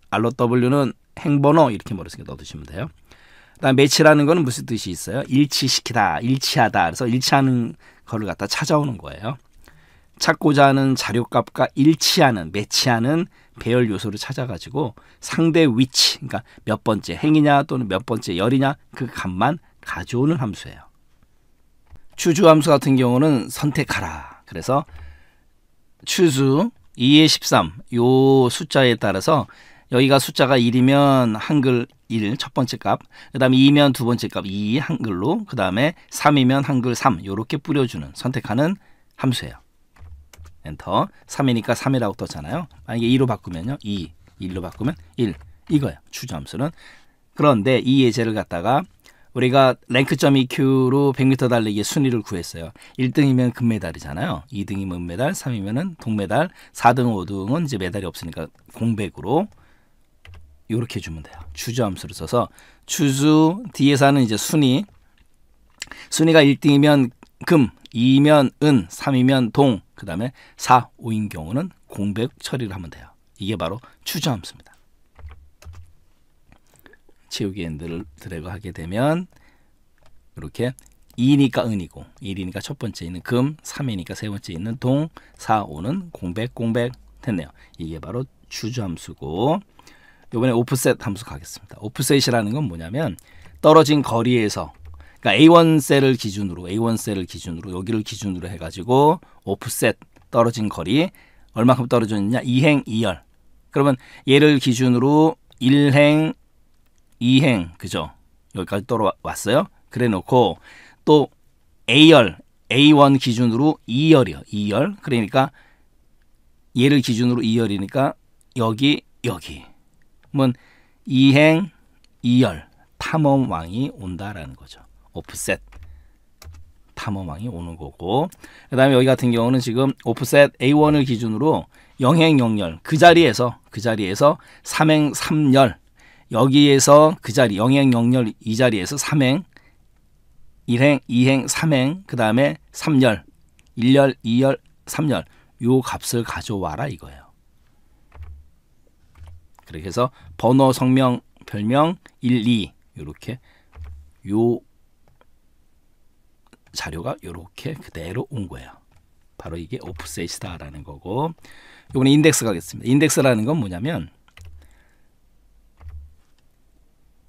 ROW는 행번호 이렇게 머릿속에 넣어두시면 돼요. 그다음 매치라는 거는 무슨 뜻이 있어요? 일치시키다, 일치하다. 그래서 일치하는 그걸 갖다 찾아오는 거예요. 찾고자 하는 자료값과 일치하는 매치하는 배열 요소를 찾아가지고 상대 위치 그러니까 몇 번째 행이냐 또는 몇 번째 열이냐 그 값만 가져오는 함수예요. 추주 함수 같은 경우는 선택하라. 그래서 추수 2의 13 요 숫자에 따라서 여기가 숫자가 1이면 한글 1, 첫 번째 값. 그 다음에 2면 두 번째 값 2, 한글로. 그 다음에 3이면 한글 3. 이렇게 뿌려주는, 선택하는 함수예요. 엔터. 3이니까 3이라고 떴잖아요. 만약에 2로 바꾸면요. 2. 1로 바꾸면 1. 이거예요. 추정 함수는. 그런데 이 예제를 갖다가 우리가 랭크.EQ로 100m 달리기 순위를 구했어요. 1등이면 금메달이잖아요. 2등이면 은메달, 뭐 3이면은 동메달, 4등, 5등은 이제 메달이 없으니까 공백으로 이렇게 주면 돼요. 주저 함수를 써서 주주 뒤에 서는 이제 순위 순위가 1등이면 금, 2면 은, 3이면 동, 그 다음에 4, 5인 경우는 공백 처리를 하면 돼요. 이게 바로 주저 함수입니다. 채우기 엔드를 드래그 하게 되면 이렇게 2니까 은이고 1이니까 첫 번째 있는 금, 3이니까 세 번째 있는 동, 4, 5는 공백, 공백 됐네요. 이게 바로 주저함수고 이번에 오프셋 함수 가겠습니다. 오프셋이라는 건 뭐냐면 떨어진 거리에서 그러니까 A1 셀을 기준으로 A1 셀을 기준으로 여기를 기준으로 해가지고 오프셋 떨어진 거리 얼마큼 떨어졌냐 이행 이열 그러면 얘를 기준으로 일행이행 그죠 여기까지 떨어왔어요 그래 놓고 또 A열 A1 기준으로 이열이요이 2열. 그러니까 얘를 기준으로 이열이니까 여기 여기 뭐 이행 이열 탐험왕이 온다라는 거죠. 오프셋 탐험왕이 오는 거고 그 다음에 여기 같은 경우는 지금 오프셋 A1을 기준으로 영행 영열 그 자리에서 그 자리에서 삼행 삼열 여기에서 그 자리 영행 영열 이 자리에서 삼행 일행이행삼행그 다음에 삼열일열이열삼열요 값을 가져와라 이거예요. 그렇게 해서 번호, 성명, 별명 1, 2 이렇게 요 자료가 이렇게 그대로 온 거예요. 바로 이게 오프셋이다라는 거고 요거는 인덱스 가겠습니다. 인덱스라는 건 뭐냐면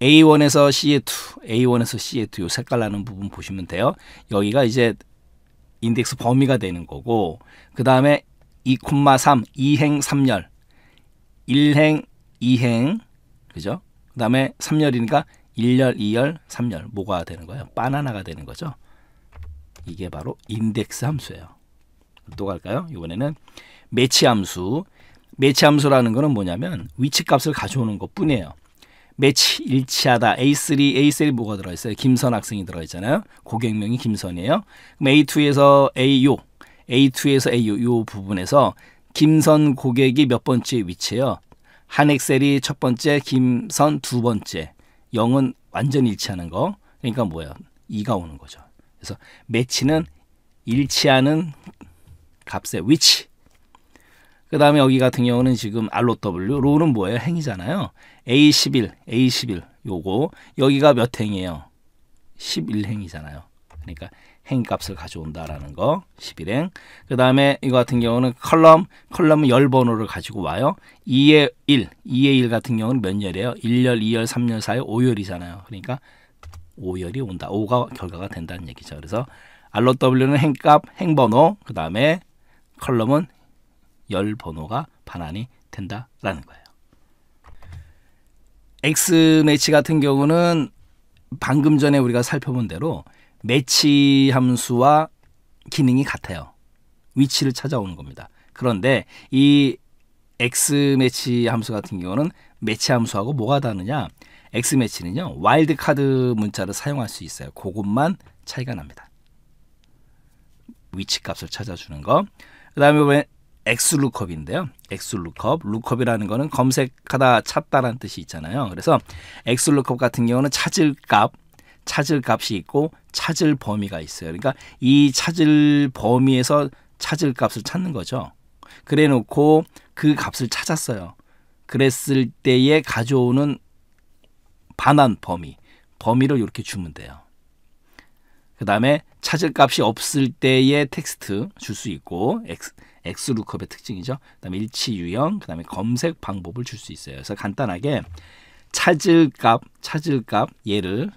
A1에서 CA2, A1에서 C2 요 색깔 나는 부분 보시면 돼요. 여기가 이제 인덱스 범위가 되는 거고 그 다음에 2,3 2행 3열 1행 이행 그죠? 그 다음에 3열이니까 1열, 2열, 3열 뭐가 되는 거예요? 바나나가 되는 거죠. 이게 바로 인덱스 함수예요. 또 갈까요? 이번에는 매치 함수. 매치 함수라는 거는 뭐냐면 위치 값을 가져오는 것 뿐이에요. 매치 일치하다 A3, A3 뭐가 들어있어요? 김선 학생이 들어있잖아요. 고객명이 김선이에요. 그럼 A2에서 A요, A2에서 A요 요 부분에서 김선 고객이 몇 번째 위치예요? 한엑셀이 첫 번째, 김선 두 번째, 영은완전 일치하는 거. 그러니까 뭐예요? 2가 오는 거죠. 그래서 매치는 일치하는 값의 위치. 그 다음에 여기 같은 경우는 지금 ROW, 로는 뭐예요? 행이잖아요. A11, A11 요거 여기가 몇 행이에요? 11행이잖아요. 그러니까 행위값을 가져온다라는 거 11행 그 다음에 이거 같은 경우는 컬럼 컬럼은 열 번호를 가지고 와요 2의 1 2의 1 같은 경우는 몇 열이에요 1열 2열 3열 4열 5열이잖아요 그러니까 5열이 온다 5가 결과가 된다는 얘기죠 그래서 ROW는 행값 행번호 그 다음에 컬럼은 열 번호가 반환이 된다라는 거예요 X매치 같은 경우는 방금 전에 우리가 살펴본 대로 매치 함수와 기능이 같아요. 위치를 찾아오는 겁니다. 그런데 이 x 매치 함수 같은 경우는 매치 함수하고 뭐가 다르냐? x 매치는요. 와일드 카드 문자를 사용할 수 있어요. 그것만 차이가 납니다. 위치 값을 찾아주는 거. 그다음에 보면 엑스루컵인데요. 엑스루컵, 루컵이라는 거는 검색하다 찾다라는 뜻이 있잖아요. 그래서 엑스루컵 같은 경우는 찾을 값 찾을 값이 있고 찾을 범위가 있어요. 그러니까 이 찾을 범위에서 찾을 값을 찾는 거죠. 그래 놓고 그 값을 찾았어요. 그랬을 때에 가져오는 반환 범위, 범위를 이렇게 주면 돼요. 그 다음에 찾을 값이 없을 때의 텍스트 줄 수 있고 엑스루컵의 특징이죠. 그 다음에 일치 유형, 그 다음에 검색 방법을 줄 수 있어요. 그래서 간단하게 찾을 값, 찾을 값예를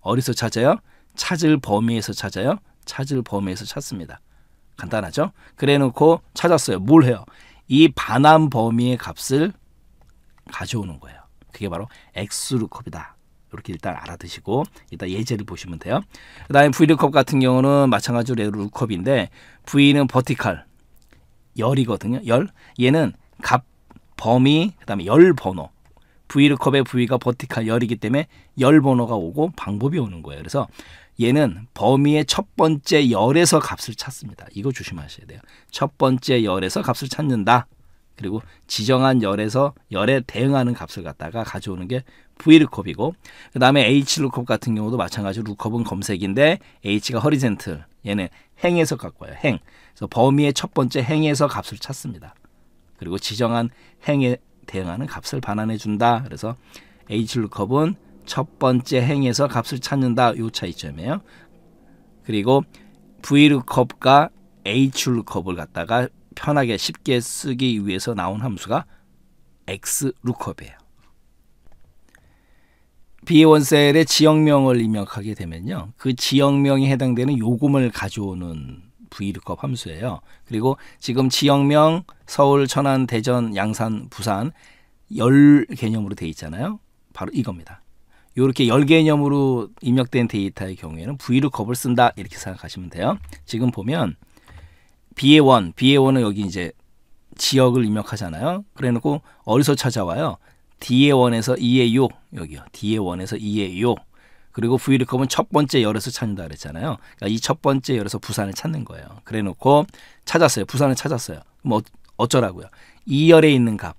어디서 찾아요? 찾을 범위에서 찾아요. 찾을 범위에서 찾습니다. 간단하죠? 그래놓고 찾았어요. 뭘 해요? 이 반환 범위의 값을 가져오는 거예요. 그게 바로 x루컵이다. 이렇게 일단 알아두시고 일단 예제를 보시면 돼요. 그 다음에 v루컵 같은 경우는 마찬가지로 루컵인데 v는 버티칼 열이거든요. 열 얘는 값 범위 그 다음에 열 번호 V루컵의 V가 버티칼 열이기 때문에 열 번호가 오고 방법이 오는 거예요. 그래서 얘는 범위의 첫 번째 열에서 값을 찾습니다. 이거 조심하셔야 돼요. 첫 번째 열에서 값을 찾는다. 그리고 지정한 열에서 열에 대응하는 값을 갖다가 가져오는 게 V루컵이고 그 다음에 H루컵 같은 경우도 마찬가지로 루컵은 검색인데 H가 허리젠트 얘는 행에서 갖고 와요. 행. 그래서 범위의 첫 번째 행에서 값을 찾습니다. 그리고 지정한 행의 대응하는 값을 반환해 준다. 그래서 HLOOKUP은 첫 번째 행에서 값을 찾는다. 요 차이점이에요. 그리고 VLOOKUP과 HLOOKUP을 갖다가 편하게 쉽게 쓰기 위해서 나온 함수가 XLOOKUP이에요. B1셀의 지역명을 입력하게 되면요. 그 지역명에 해당되는 요금을 가져오는 브이 o 컵 함수예요. 그리고 지금 지역명 서울, 천안, 대전, 양산, 부산 열 개념으로 돼 있잖아요. 바로 이겁니다. 이렇게 열 개념으로 입력된 데이터의 경우에는 브이 o 컵을 쓴다 이렇게 생각하시면 돼요. 지금 보면 b의 1, b의 1은 여기 이제 지역을 입력하잖아요. 그래 놓고 어디서 찾아와요? D의 1에서 2의 6 여기요. D의 1에서 2의 6 그리고 브이리컴은 첫 번째 열에서 찾는다 그랬잖아요. 그러니까 이첫 번째 열에서 부산을 찾는 거예요. 그래 놓고 찾았어요. 부산을 찾았어요. 그럼 어, 쩌라고요2열에 있는 값.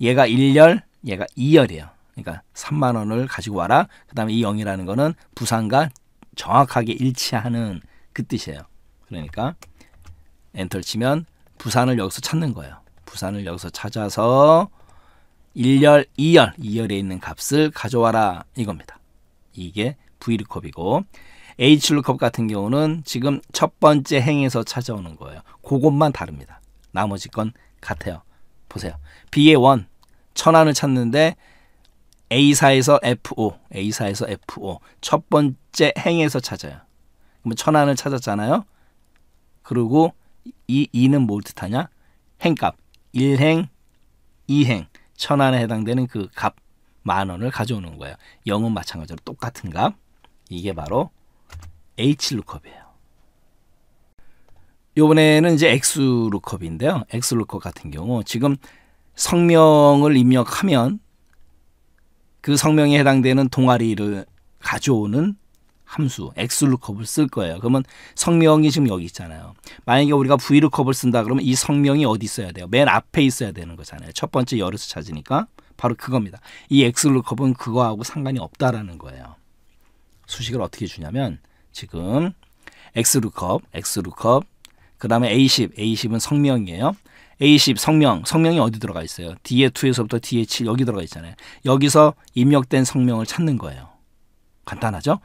얘가 1열 얘가 2열이에요 그러니까 3만 원을 가지고 와라. 그다음에 이영이라는 거는 부산과 정확하게 일치하는 그 뜻이에요. 그러니까 엔터 를 치면 부산을 여기서 찾는 거예요. 부산을 여기서 찾아서 1열2열2열에 있는 값을 가져와라 이겁니다. 이게 V루컵이고 H루컵 같은 경우는 지금 첫 번째 행에서 찾아오는 거예요. 그것만 다릅니다. 나머지 건 같아요. 보세요. B의 원 천안을 찾는데 A사에서 FO, A사에서 FO 첫 번째 행에서 찾아요. 그럼 천안을 찾았잖아요. 그리고 이 2는 뭘 뜻하냐? 행값. 1행, 2행, 천안에 해당되는 그 값. 만 원을 가져오는 거예요. 영은 마찬가지로 똑같은 값. 이게 바로 HLOOKUP이에요. 요번에는 이제 XLOOKUP인데요. XLOOKUP 같은 경우 지금 성명을 입력하면 그 성명에 해당되는 동아리를 가져오는 함수 XLOOKUP을 쓸 거예요. 그러면 성명이 지금 여기 있잖아요. 만약에 우리가 VLOOKUP을 쓴다 그러면 이 성명이 어디 있어야 돼요? 맨 앞에 있어야 되는 거잖아요. 첫 번째 열에서 찾으니까 바로 그겁니다. 이 엑스루컵은 그거하고 상관이 없다라는 거예요. 수식을 어떻게 주냐면 지금 엑스루컵, 엑스루컵, 그 다음에 A10, A10은 성명이에요. A10 성명, 성명이 어디 들어가 있어요? d 에 2에서부터 d 에7 여기 들어가 있잖아요. 여기서 입력된 성명을 찾는 거예요. 간단하죠?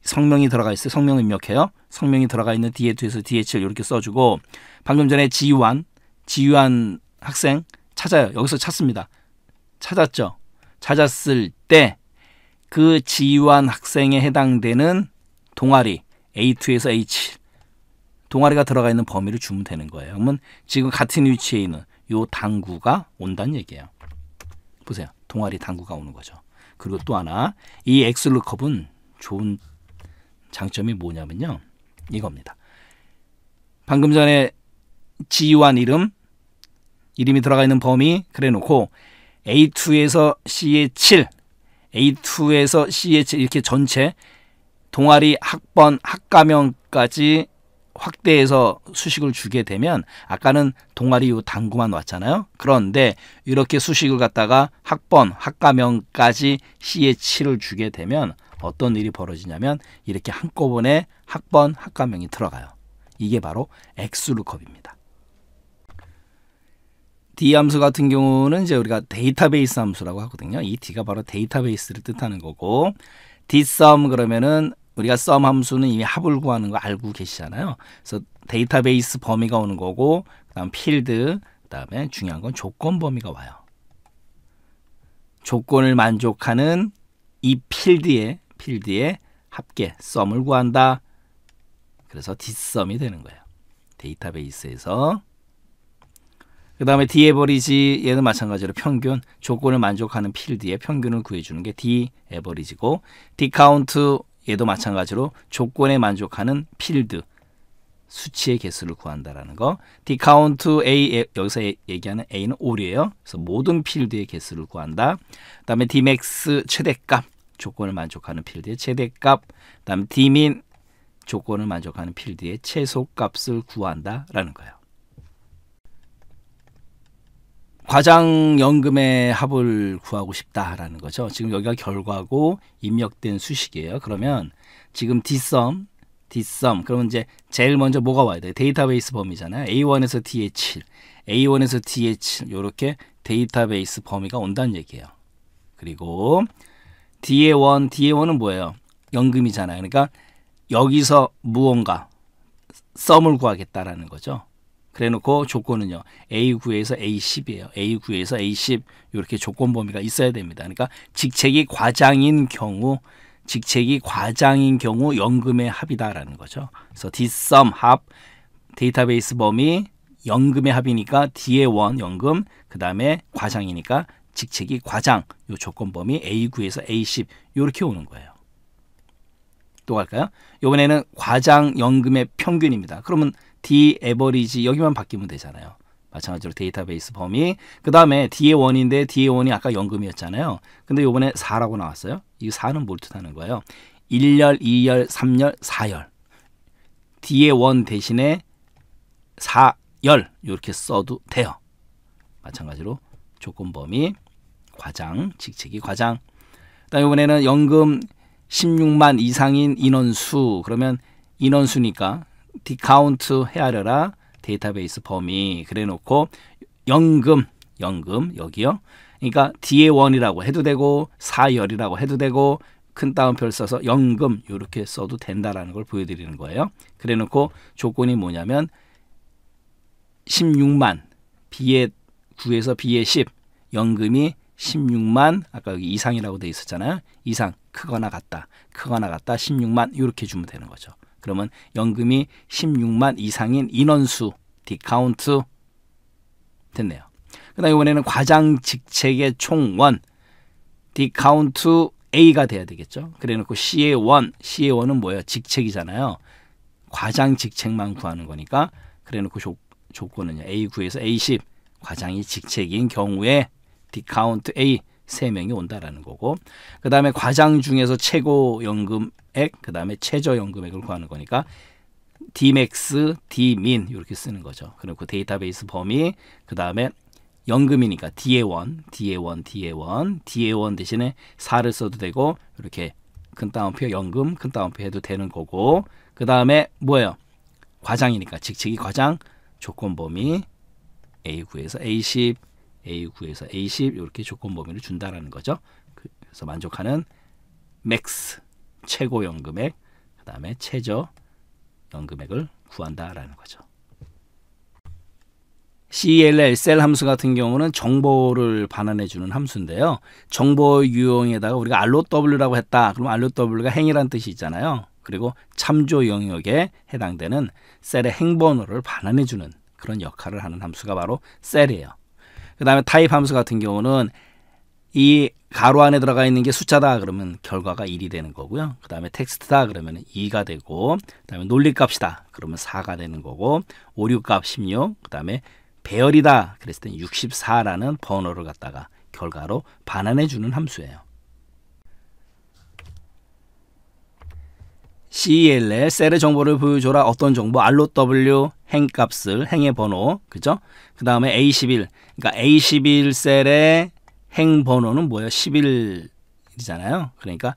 성명이 들어가 있어요. 성명 입력해요. 성명이 들어가 있는 d 에 2에서 d 에7 이렇게 써주고 방금 전에 G1, G1 학생 찾아요. 여기서 찾습니다. 찾았죠. 찾았을 때 그지한 학생에 해당되는 동아리 A2에서 H 동아리가 들어가 있는 범위를 주면 되는 거예요. 그러면 지금 같은 위치에 있는 요 당구가 온다는 얘기예요. 보세요. 동아리 당구가 오는 거죠. 그리고 또 하나 이 엑슬루컵은 좋은 장점이 뭐냐면요. 이겁니다. 방금 전에 지유한 이름 이름이 들어가 있는 범위 그래놓고 A2에서 C의 7, A2에서 C의 7 이렇게 전체 동아리 학번 학과명까지 확대해서 수식을 주게 되면 아까는 동아리 후 당구만 왔잖아요. 그런데 이렇게 수식을 갖다가 학번, 학과명까지 C의 7을 주게 되면 어떤 일이 벌어지냐면 이렇게 한꺼번에 학번, 학과명이 들어가요. 이게 바로 엑스루컵입니다. D e 함수 같은 경우는 이제 우리가 데이터베이스 함수라고 하거든요. 이 e D가 바로 데이터베이스를 뜻하는 거고 dsum 그러면은 우리가 sum 함수는 이미 합을 구하는 거 알고 계시잖아요. 그래서 데이터베이스 범위가 오는 거고 그다음 필드 그다음에 중요한 건 조건 범위가 와요. 조건을 만족하는 이필드에필드에 합계 썸을 구한다. 그래서 뒷썸이 되는 거예요. 데이터베이스에서 그 다음에 디에버리지 얘는 마찬가지로 평균 조건을 만족하는 필드의 평균을 구해주는 게 디에버리지고 디카운트 얘도 마찬가지로 조건에 만족하는 필드 수치의 개수를 구한다라는 거. 디카운트 A 여기서 얘기하는 A는 올이에요. 그래서 모든 필드의 개수를 구한다. 그다음에 디맥스 최대값 조건을 만족하는 필드의 최대값. 그다음 에 디민 조건을 만족하는 필드의 최소값을 구한다라는 거예요. 과장연금의 합을 구하고 싶다라는 거죠. 지금 여기가 결과고 입력된 수식이에요. 그러면 지금 뒷섬, 뒷섬. 그러면 이제 제일 먼저 뭐가 와야 돼요? 데이터베이스 범위잖아요. A1에서 D에 7, A1에서 D에 7 이렇게 데이터베이스 범위가 온다는 얘기예요. 그리고 D에 1, D에 1은 뭐예요? 연금이잖아요. 그러니까 여기서 무언가 썸을 구하겠다라는 거죠. 그래놓고 조건은요. A9에서 A10이에요. A9에서 A10 이렇게 조건 범위가 있어야 됩니다. 그러니까 직책이 과장인 경우 직책이 과장인 경우 연금의 합이다라는 거죠. 그래서 뒷섬 합 데이터베이스 범위 연금의 합이니까 D의 원 연금 그 다음에 과장이니까 직책이 과장 요 조건 범위 A9에서 A10 요렇게 오는 거예요. 또 갈까요? 이번에는 과장 연금의 평균입니다. 그러면 D 에버리지 여기만 바뀌면 되잖아요. 마찬가지로 데이터베이스 범위. 그 다음에 D의 원인데 D의 원이 아까 연금이었잖아요. 근데 요번에 4라고 나왔어요. 이 4는 뭘 뜻하는 거예요? 1열, 2열, 3열, 4열. D의 원 대신에 4열 이렇게 써도 돼요. 마찬가지로 조건 범위, 과장, 직책이 과장. 그다음 이번에는 연금 16만 이상인 인원수. 그러면 인원수니까 디카운트 헤아려라 데이터베이스 범위 그래놓고 연금 연금 여기요. 그러니까 뒤에 원이라고 해도 되고 사열이라고 해도 되고 큰 따옴표를 써서 연금 이렇게 써도 된다라는 걸 보여드리는 거예요. 그래놓고 조건이 뭐냐면 16만 B에 9에서 B에 10 연금이 16만 아까 여기 이상이라고 돼 있었잖아요. 이상 크거나 같다 크거나 같다 16만 이렇게 주면 되는 거죠. 그러면 연금이 16만 이상인 인원수 디카운트 됐네요. 그다음 이번에는 과장 직책의 총원 디카운트 A가 돼야 되겠죠. 그래놓고 C의 원 C의 원은 뭐예요? 직책이잖아요. 과장 직책만 구하는 거니까 그래놓고 조, 조건은요. a 구에서 A10 과장이 직책인 경우에 디카운트 A 세명이 온다라는 거고 그다음에 과장 중에서 최고 연금액 그다음에 최저 연금액을 구하는 거니까 디맥스 디민 m 이렇게 쓰는 거죠. 그리고 그 데이터베이스 범위 그다음에 연금이니까 d의 원, d의 원, d의 원, d의 원 대신에 4를 써도 되고 이렇게 큰 따옴표 연금 큰 따옴표 해도 되는 거고 그다음에 뭐예요? 과장이니까 직책이 과장 조건 범위 A9에서 A10 A9에서 A10 이렇게 조건 범위를 준다라는 거죠. 그래서 만족하는 맥스 최고 연금액 그다음에 최저 연금액을 구한다라는 거죠. CLSL e 함수 같은 경우는 정보를 반환해 주는 함수인데요. 정보 유형에다가 우리가 ROW라고 했다. 그럼 ROW가 행이라는 뜻이 있잖아요. 그리고 참조 영역에 해당되는 셀의 행번호를 반환해 주는 그런 역할을 하는 함수가 바로 셀이에요. 그다음에 타입 함수 같은 경우는 이 가로 안에 들어가 있는 게 숫자다 그러면 결과가 1이 되는 거고요. 그 다음에 텍스트다 그러면 2가 되고 그 다음에 논리값이다 그러면 4가 되는 거고 오류값 16, 그 다음에 배열이다 그랬을 땐 64라는 번호를 갖다가 결과로 반환해 주는 함수예요. CEL에 셀의 정보를 보여줘라 어떤 정보 ROW 행값을 행의 번호 그죠? 그 다음에 A11 그러니까 A11 셀의 행 번호는 뭐예요? 11이잖아요. 그러니까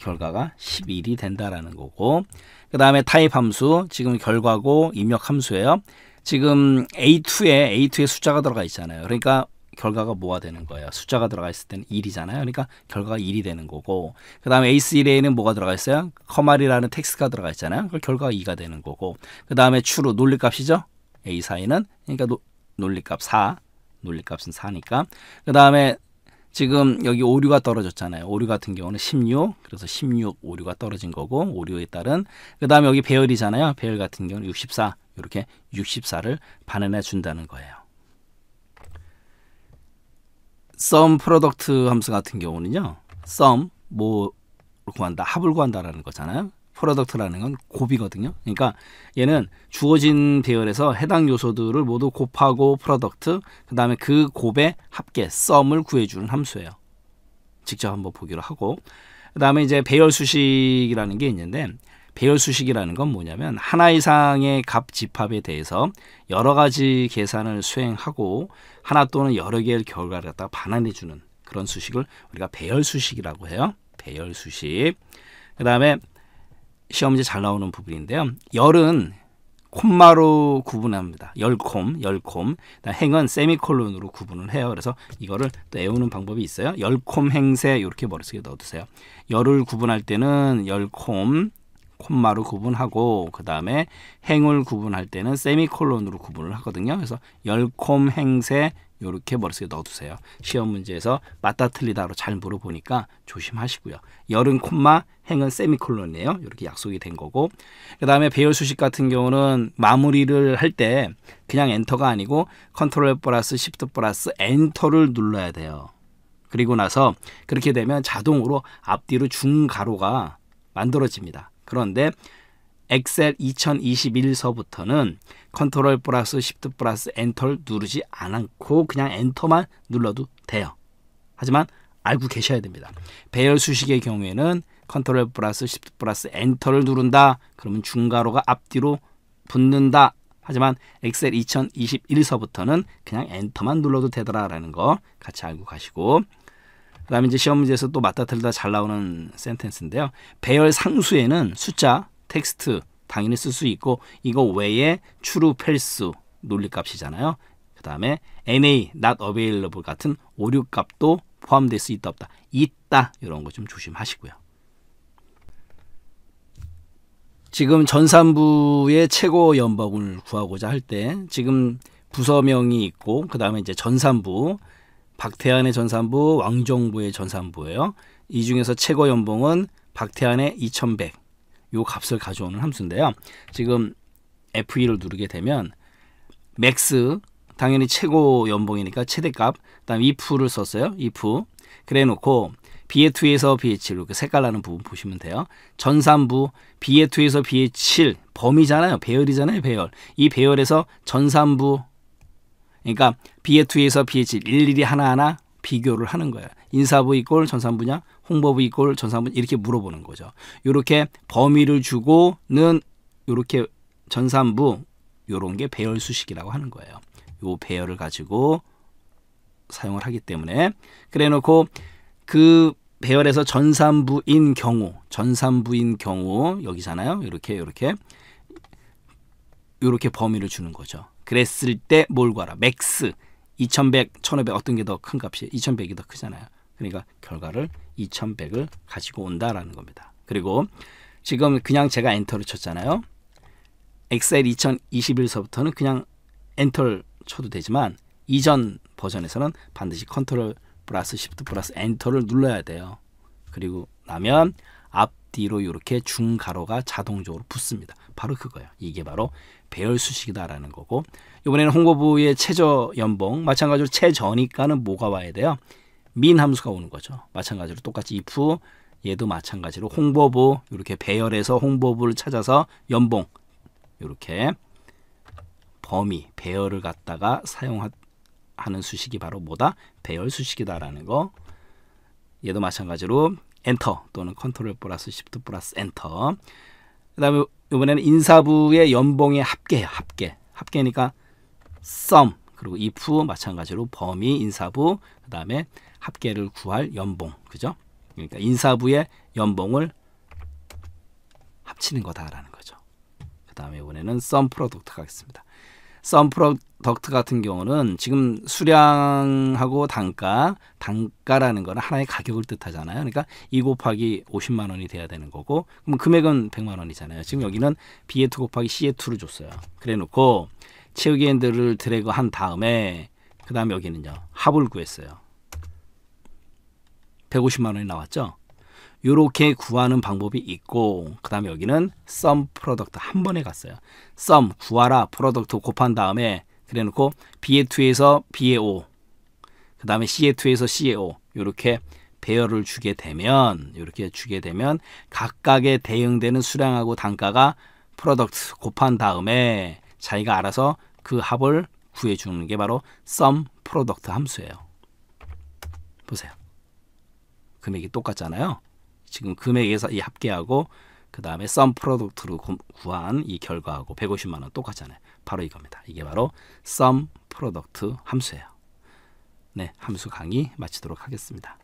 결과가 11이 된다라는 거고 그 다음에 타입 함수 지금 결과고 입력 함수예요. 지금 A2에 A2에 숫자가 들어가 있잖아요. 그러니까 결과가 뭐가 되는 거예요? 숫자가 들어가 있을 때는 1이잖아요. 그러니까 결과가 1이 되는 거고 그 다음에 에이스 1에는 뭐가 들어가 있어요? 커말이라는 텍스트가 들어가 있잖아요. 그 결과가 2가 되는 거고 그 다음에 추루 논리값이죠. A 사이는 그러니까 노, 논리값 4 논리값은 4니까 그 다음에 지금 여기 오류가 떨어졌잖아요. 오류 같은 경우는 16, 그래서 16 오류가 떨어진 거고 오류에 따른 그 다음에 여기 배열이잖아요. 배열 같은 경우는 64, 이렇게 64를 반환해 준다는 거예요. 썸 프로덕트 함수 같은 경우는요. 썸 u m 뭐 구한다, 합을 구한다라는 거잖아요. 프로덕트라는 건 곱이거든요. 그러니까 얘는 주어진 배열에서 해당 요소들을 모두 곱하고 프로덕트, 그 다음에 그 곱의 합계, 썸을 구해주는 함수예요. 직접 한번 보기로 하고 그 다음에 이제 배열 수식이라는 게 있는데 배열 수식이라는 건 뭐냐면 하나 이상의 값 집합에 대해서 여러 가지 계산을 수행하고 하나 또는 여러 개의 결과를 갖다 가 반환해 주는 그런 수식을 우리가 배열 수식이라고 해요. 배열 수식. 그다음에 시험지 잘 나오는 부분인데요. 열은 콤마로 구분합니다. 열콤, 열콤. 행은 세미콜론으로 구분을 해요. 그래서 이거를 또 외우는 방법이 있어요. 열콤 행세 이렇게 머릿속에 넣어두세요. 열을 구분할 때는 열콤, 콤마로 구분하고 그 다음에 행을 구분할 때는 세미콜론으로 구분을 하거든요. 그래서 열 콤 행세 이렇게 머릿속에 넣어두세요. 시험 문제에서 맞다 틀리다로 잘 물어보니까 조심하시고요. 열은 콤마, 행은 세미콜론이에요. 이렇게 약속이 된 거고 그 다음에 배열 수식 같은 경우는 마무리를 할 때 그냥 엔터가 아니고 컨트롤 플러스 시프트 플러스 엔터를 눌러야 돼요. 그리고 나서 그렇게 되면 자동으로 앞뒤로 중가로가 만들어집니다. 그런데 엑셀 2021서부터는 컨트롤 플러스 시프트 플러스 엔터를 누르지 않고 그냥 엔터만 눌러도 돼요. 하지만 알고 계셔야 됩니다. 배열 수식의 경우에는 컨트롤 플러스 시프트 플러스 엔터를 누른다. 그러면 중괄호가 앞뒤로 붙는다. 하지만 엑셀 2021서부터는 그냥 엔터만 눌러도 되더라라는 거 같이 알고 가시고 그다음에 이제 시험 문제에서 또 맞다 틀리다 잘 나오는 센텐스인데요. 배열 상수에는 숫자, 텍스트 당연히 쓸 수 있고 이거 외에 true, false 논리값이잖아요. 그다음에 na, not available 같은 오류 값도 포함될 수 있다 없다. 있다 이런 거 좀 조심하시고요. 지금 전산부의 최고 연봉을 구하고자 할 때 지금 부서명이 있고 그다음에 이제 전산부 박태환의 전산부, 왕정부의 전산부예요. 이 중에서 최고 연봉은 박태환의 2100. 요 값을 가져오는 함수인데요. 지금 F2를 누르게 되면 맥스 당연히 최고 연봉이니까 최대값 그다음 if를 썼어요. if 그래 놓고 BA2에서 b a 7 이렇게 색깔 나는 부분 보시면 돼요. 전산부 BA2에서 BA7 범위잖아요. 배열이잖아요. 배열. 이 배열에서 전산부 그러니까 B의 2에서 B의 7 일일이 하나하나 비교를 하는 거예요. 인사부 이꼴 전산 분야, 홍보부 이꼴 전산부 이렇게 물어보는 거죠. 이렇게 범위를 주고는 이렇게 전산부 요런 게 배열 수식이라고 하는 거예요. 요 배열을 가지고 사용을 하기 때문에 그래 놓고 그 배열에서 전산부인 경우, 전산부인 경우 여기잖아요. 이렇게 이렇게 이렇게 범위를 주는 거죠. 그랬을 때몰 구하라. 맥스 2100, 1500 어떤 게 더 큰 값이 에요 2100이 더 크잖아요. 그러니까 결과를 2100을 가지고 온다라는 겁니다. 그리고 지금 그냥 제가 엔터를 쳤잖아요. 엑셀 2021서부터는 그냥 엔터를 쳐도 되지만 이전 버전에서는 반드시 컨트롤 플러스 시프트 플러스 엔터를 눌러야 돼요. 그리고 나면 앞뒤로 이렇게 중가로가 자동적으로 붙습니다. 바로 그거예요. 이게 바로 배열 수식이다라는 거고 이번에는 홍보부의 최저 연봉 마찬가지로 최저니까는 뭐가 와야 돼요? 민 함수가 오는 거죠. 마찬가지로 똑같이 if 얘도 마찬가지로 홍보부 이렇게 배열해서 홍보부를 찾아서 연봉 이렇게 범위 배열을 갖다가 사용하는 수식이 바로 뭐다? 배열 수식이다라는 거. 얘도 마찬가지로 엔터 또는 컨트롤 플러스 시프트 플러스 엔터. 그 다음에 이번에는 인사부의 연봉의 합계예요. 합계. 합계니까 썸 그리고 if 마찬가지로 범위 인사부 그다음에 합계를 구할 연봉. 그죠? 그러니까 인사부의 연봉을 합치는 거다라는 거죠. 그다음에 이번에는 썸 프로덕트 가겠습니다. 썸 프로 덕트 같은 경우는 지금 수량하고 단가, 단가라는 거는 하나의 가격을 뜻하잖아요. 그러니까 이 곱하기 5 0만 원이 돼야 되는 거고 그럼 금액은 1 0 0만 원이잖아요. 지금 여기는 b 에2 곱하기 c 에 2를 줬어요. 그래 놓고 채우기 핸들을 드래그 한 다음에 그 다음에 여기는요. 합을 구했어요. 1 5 0만 원이 나왔죠. 요렇게 구하는 방법이 있고 그 다음에 여기는 sum product 한 번에 갔어요. sum 구하라 product 곱한 다음에 그래 놓고 B의 2에서 B의 5, 그 다음에 C의 2에서 C의 5, 이렇게 배열을 주게 되면, 이렇게 주게 되면 각각의 대응되는 수량하고 단가가 프로덕트 곱한 다음에 자기가 알아서 그 합을 구해주는 게 바로 sum product 함수예요. 보세요. 금액이 똑같잖아요. 지금 금액에서 이 합계하고 그 다음에 sum product로 구한 이 결과하고 150만 원 똑같잖아요. 바로 이겁니다. 이게 바로 sum product 함수예요. 네, 함수 강의 마치도록 하겠습니다.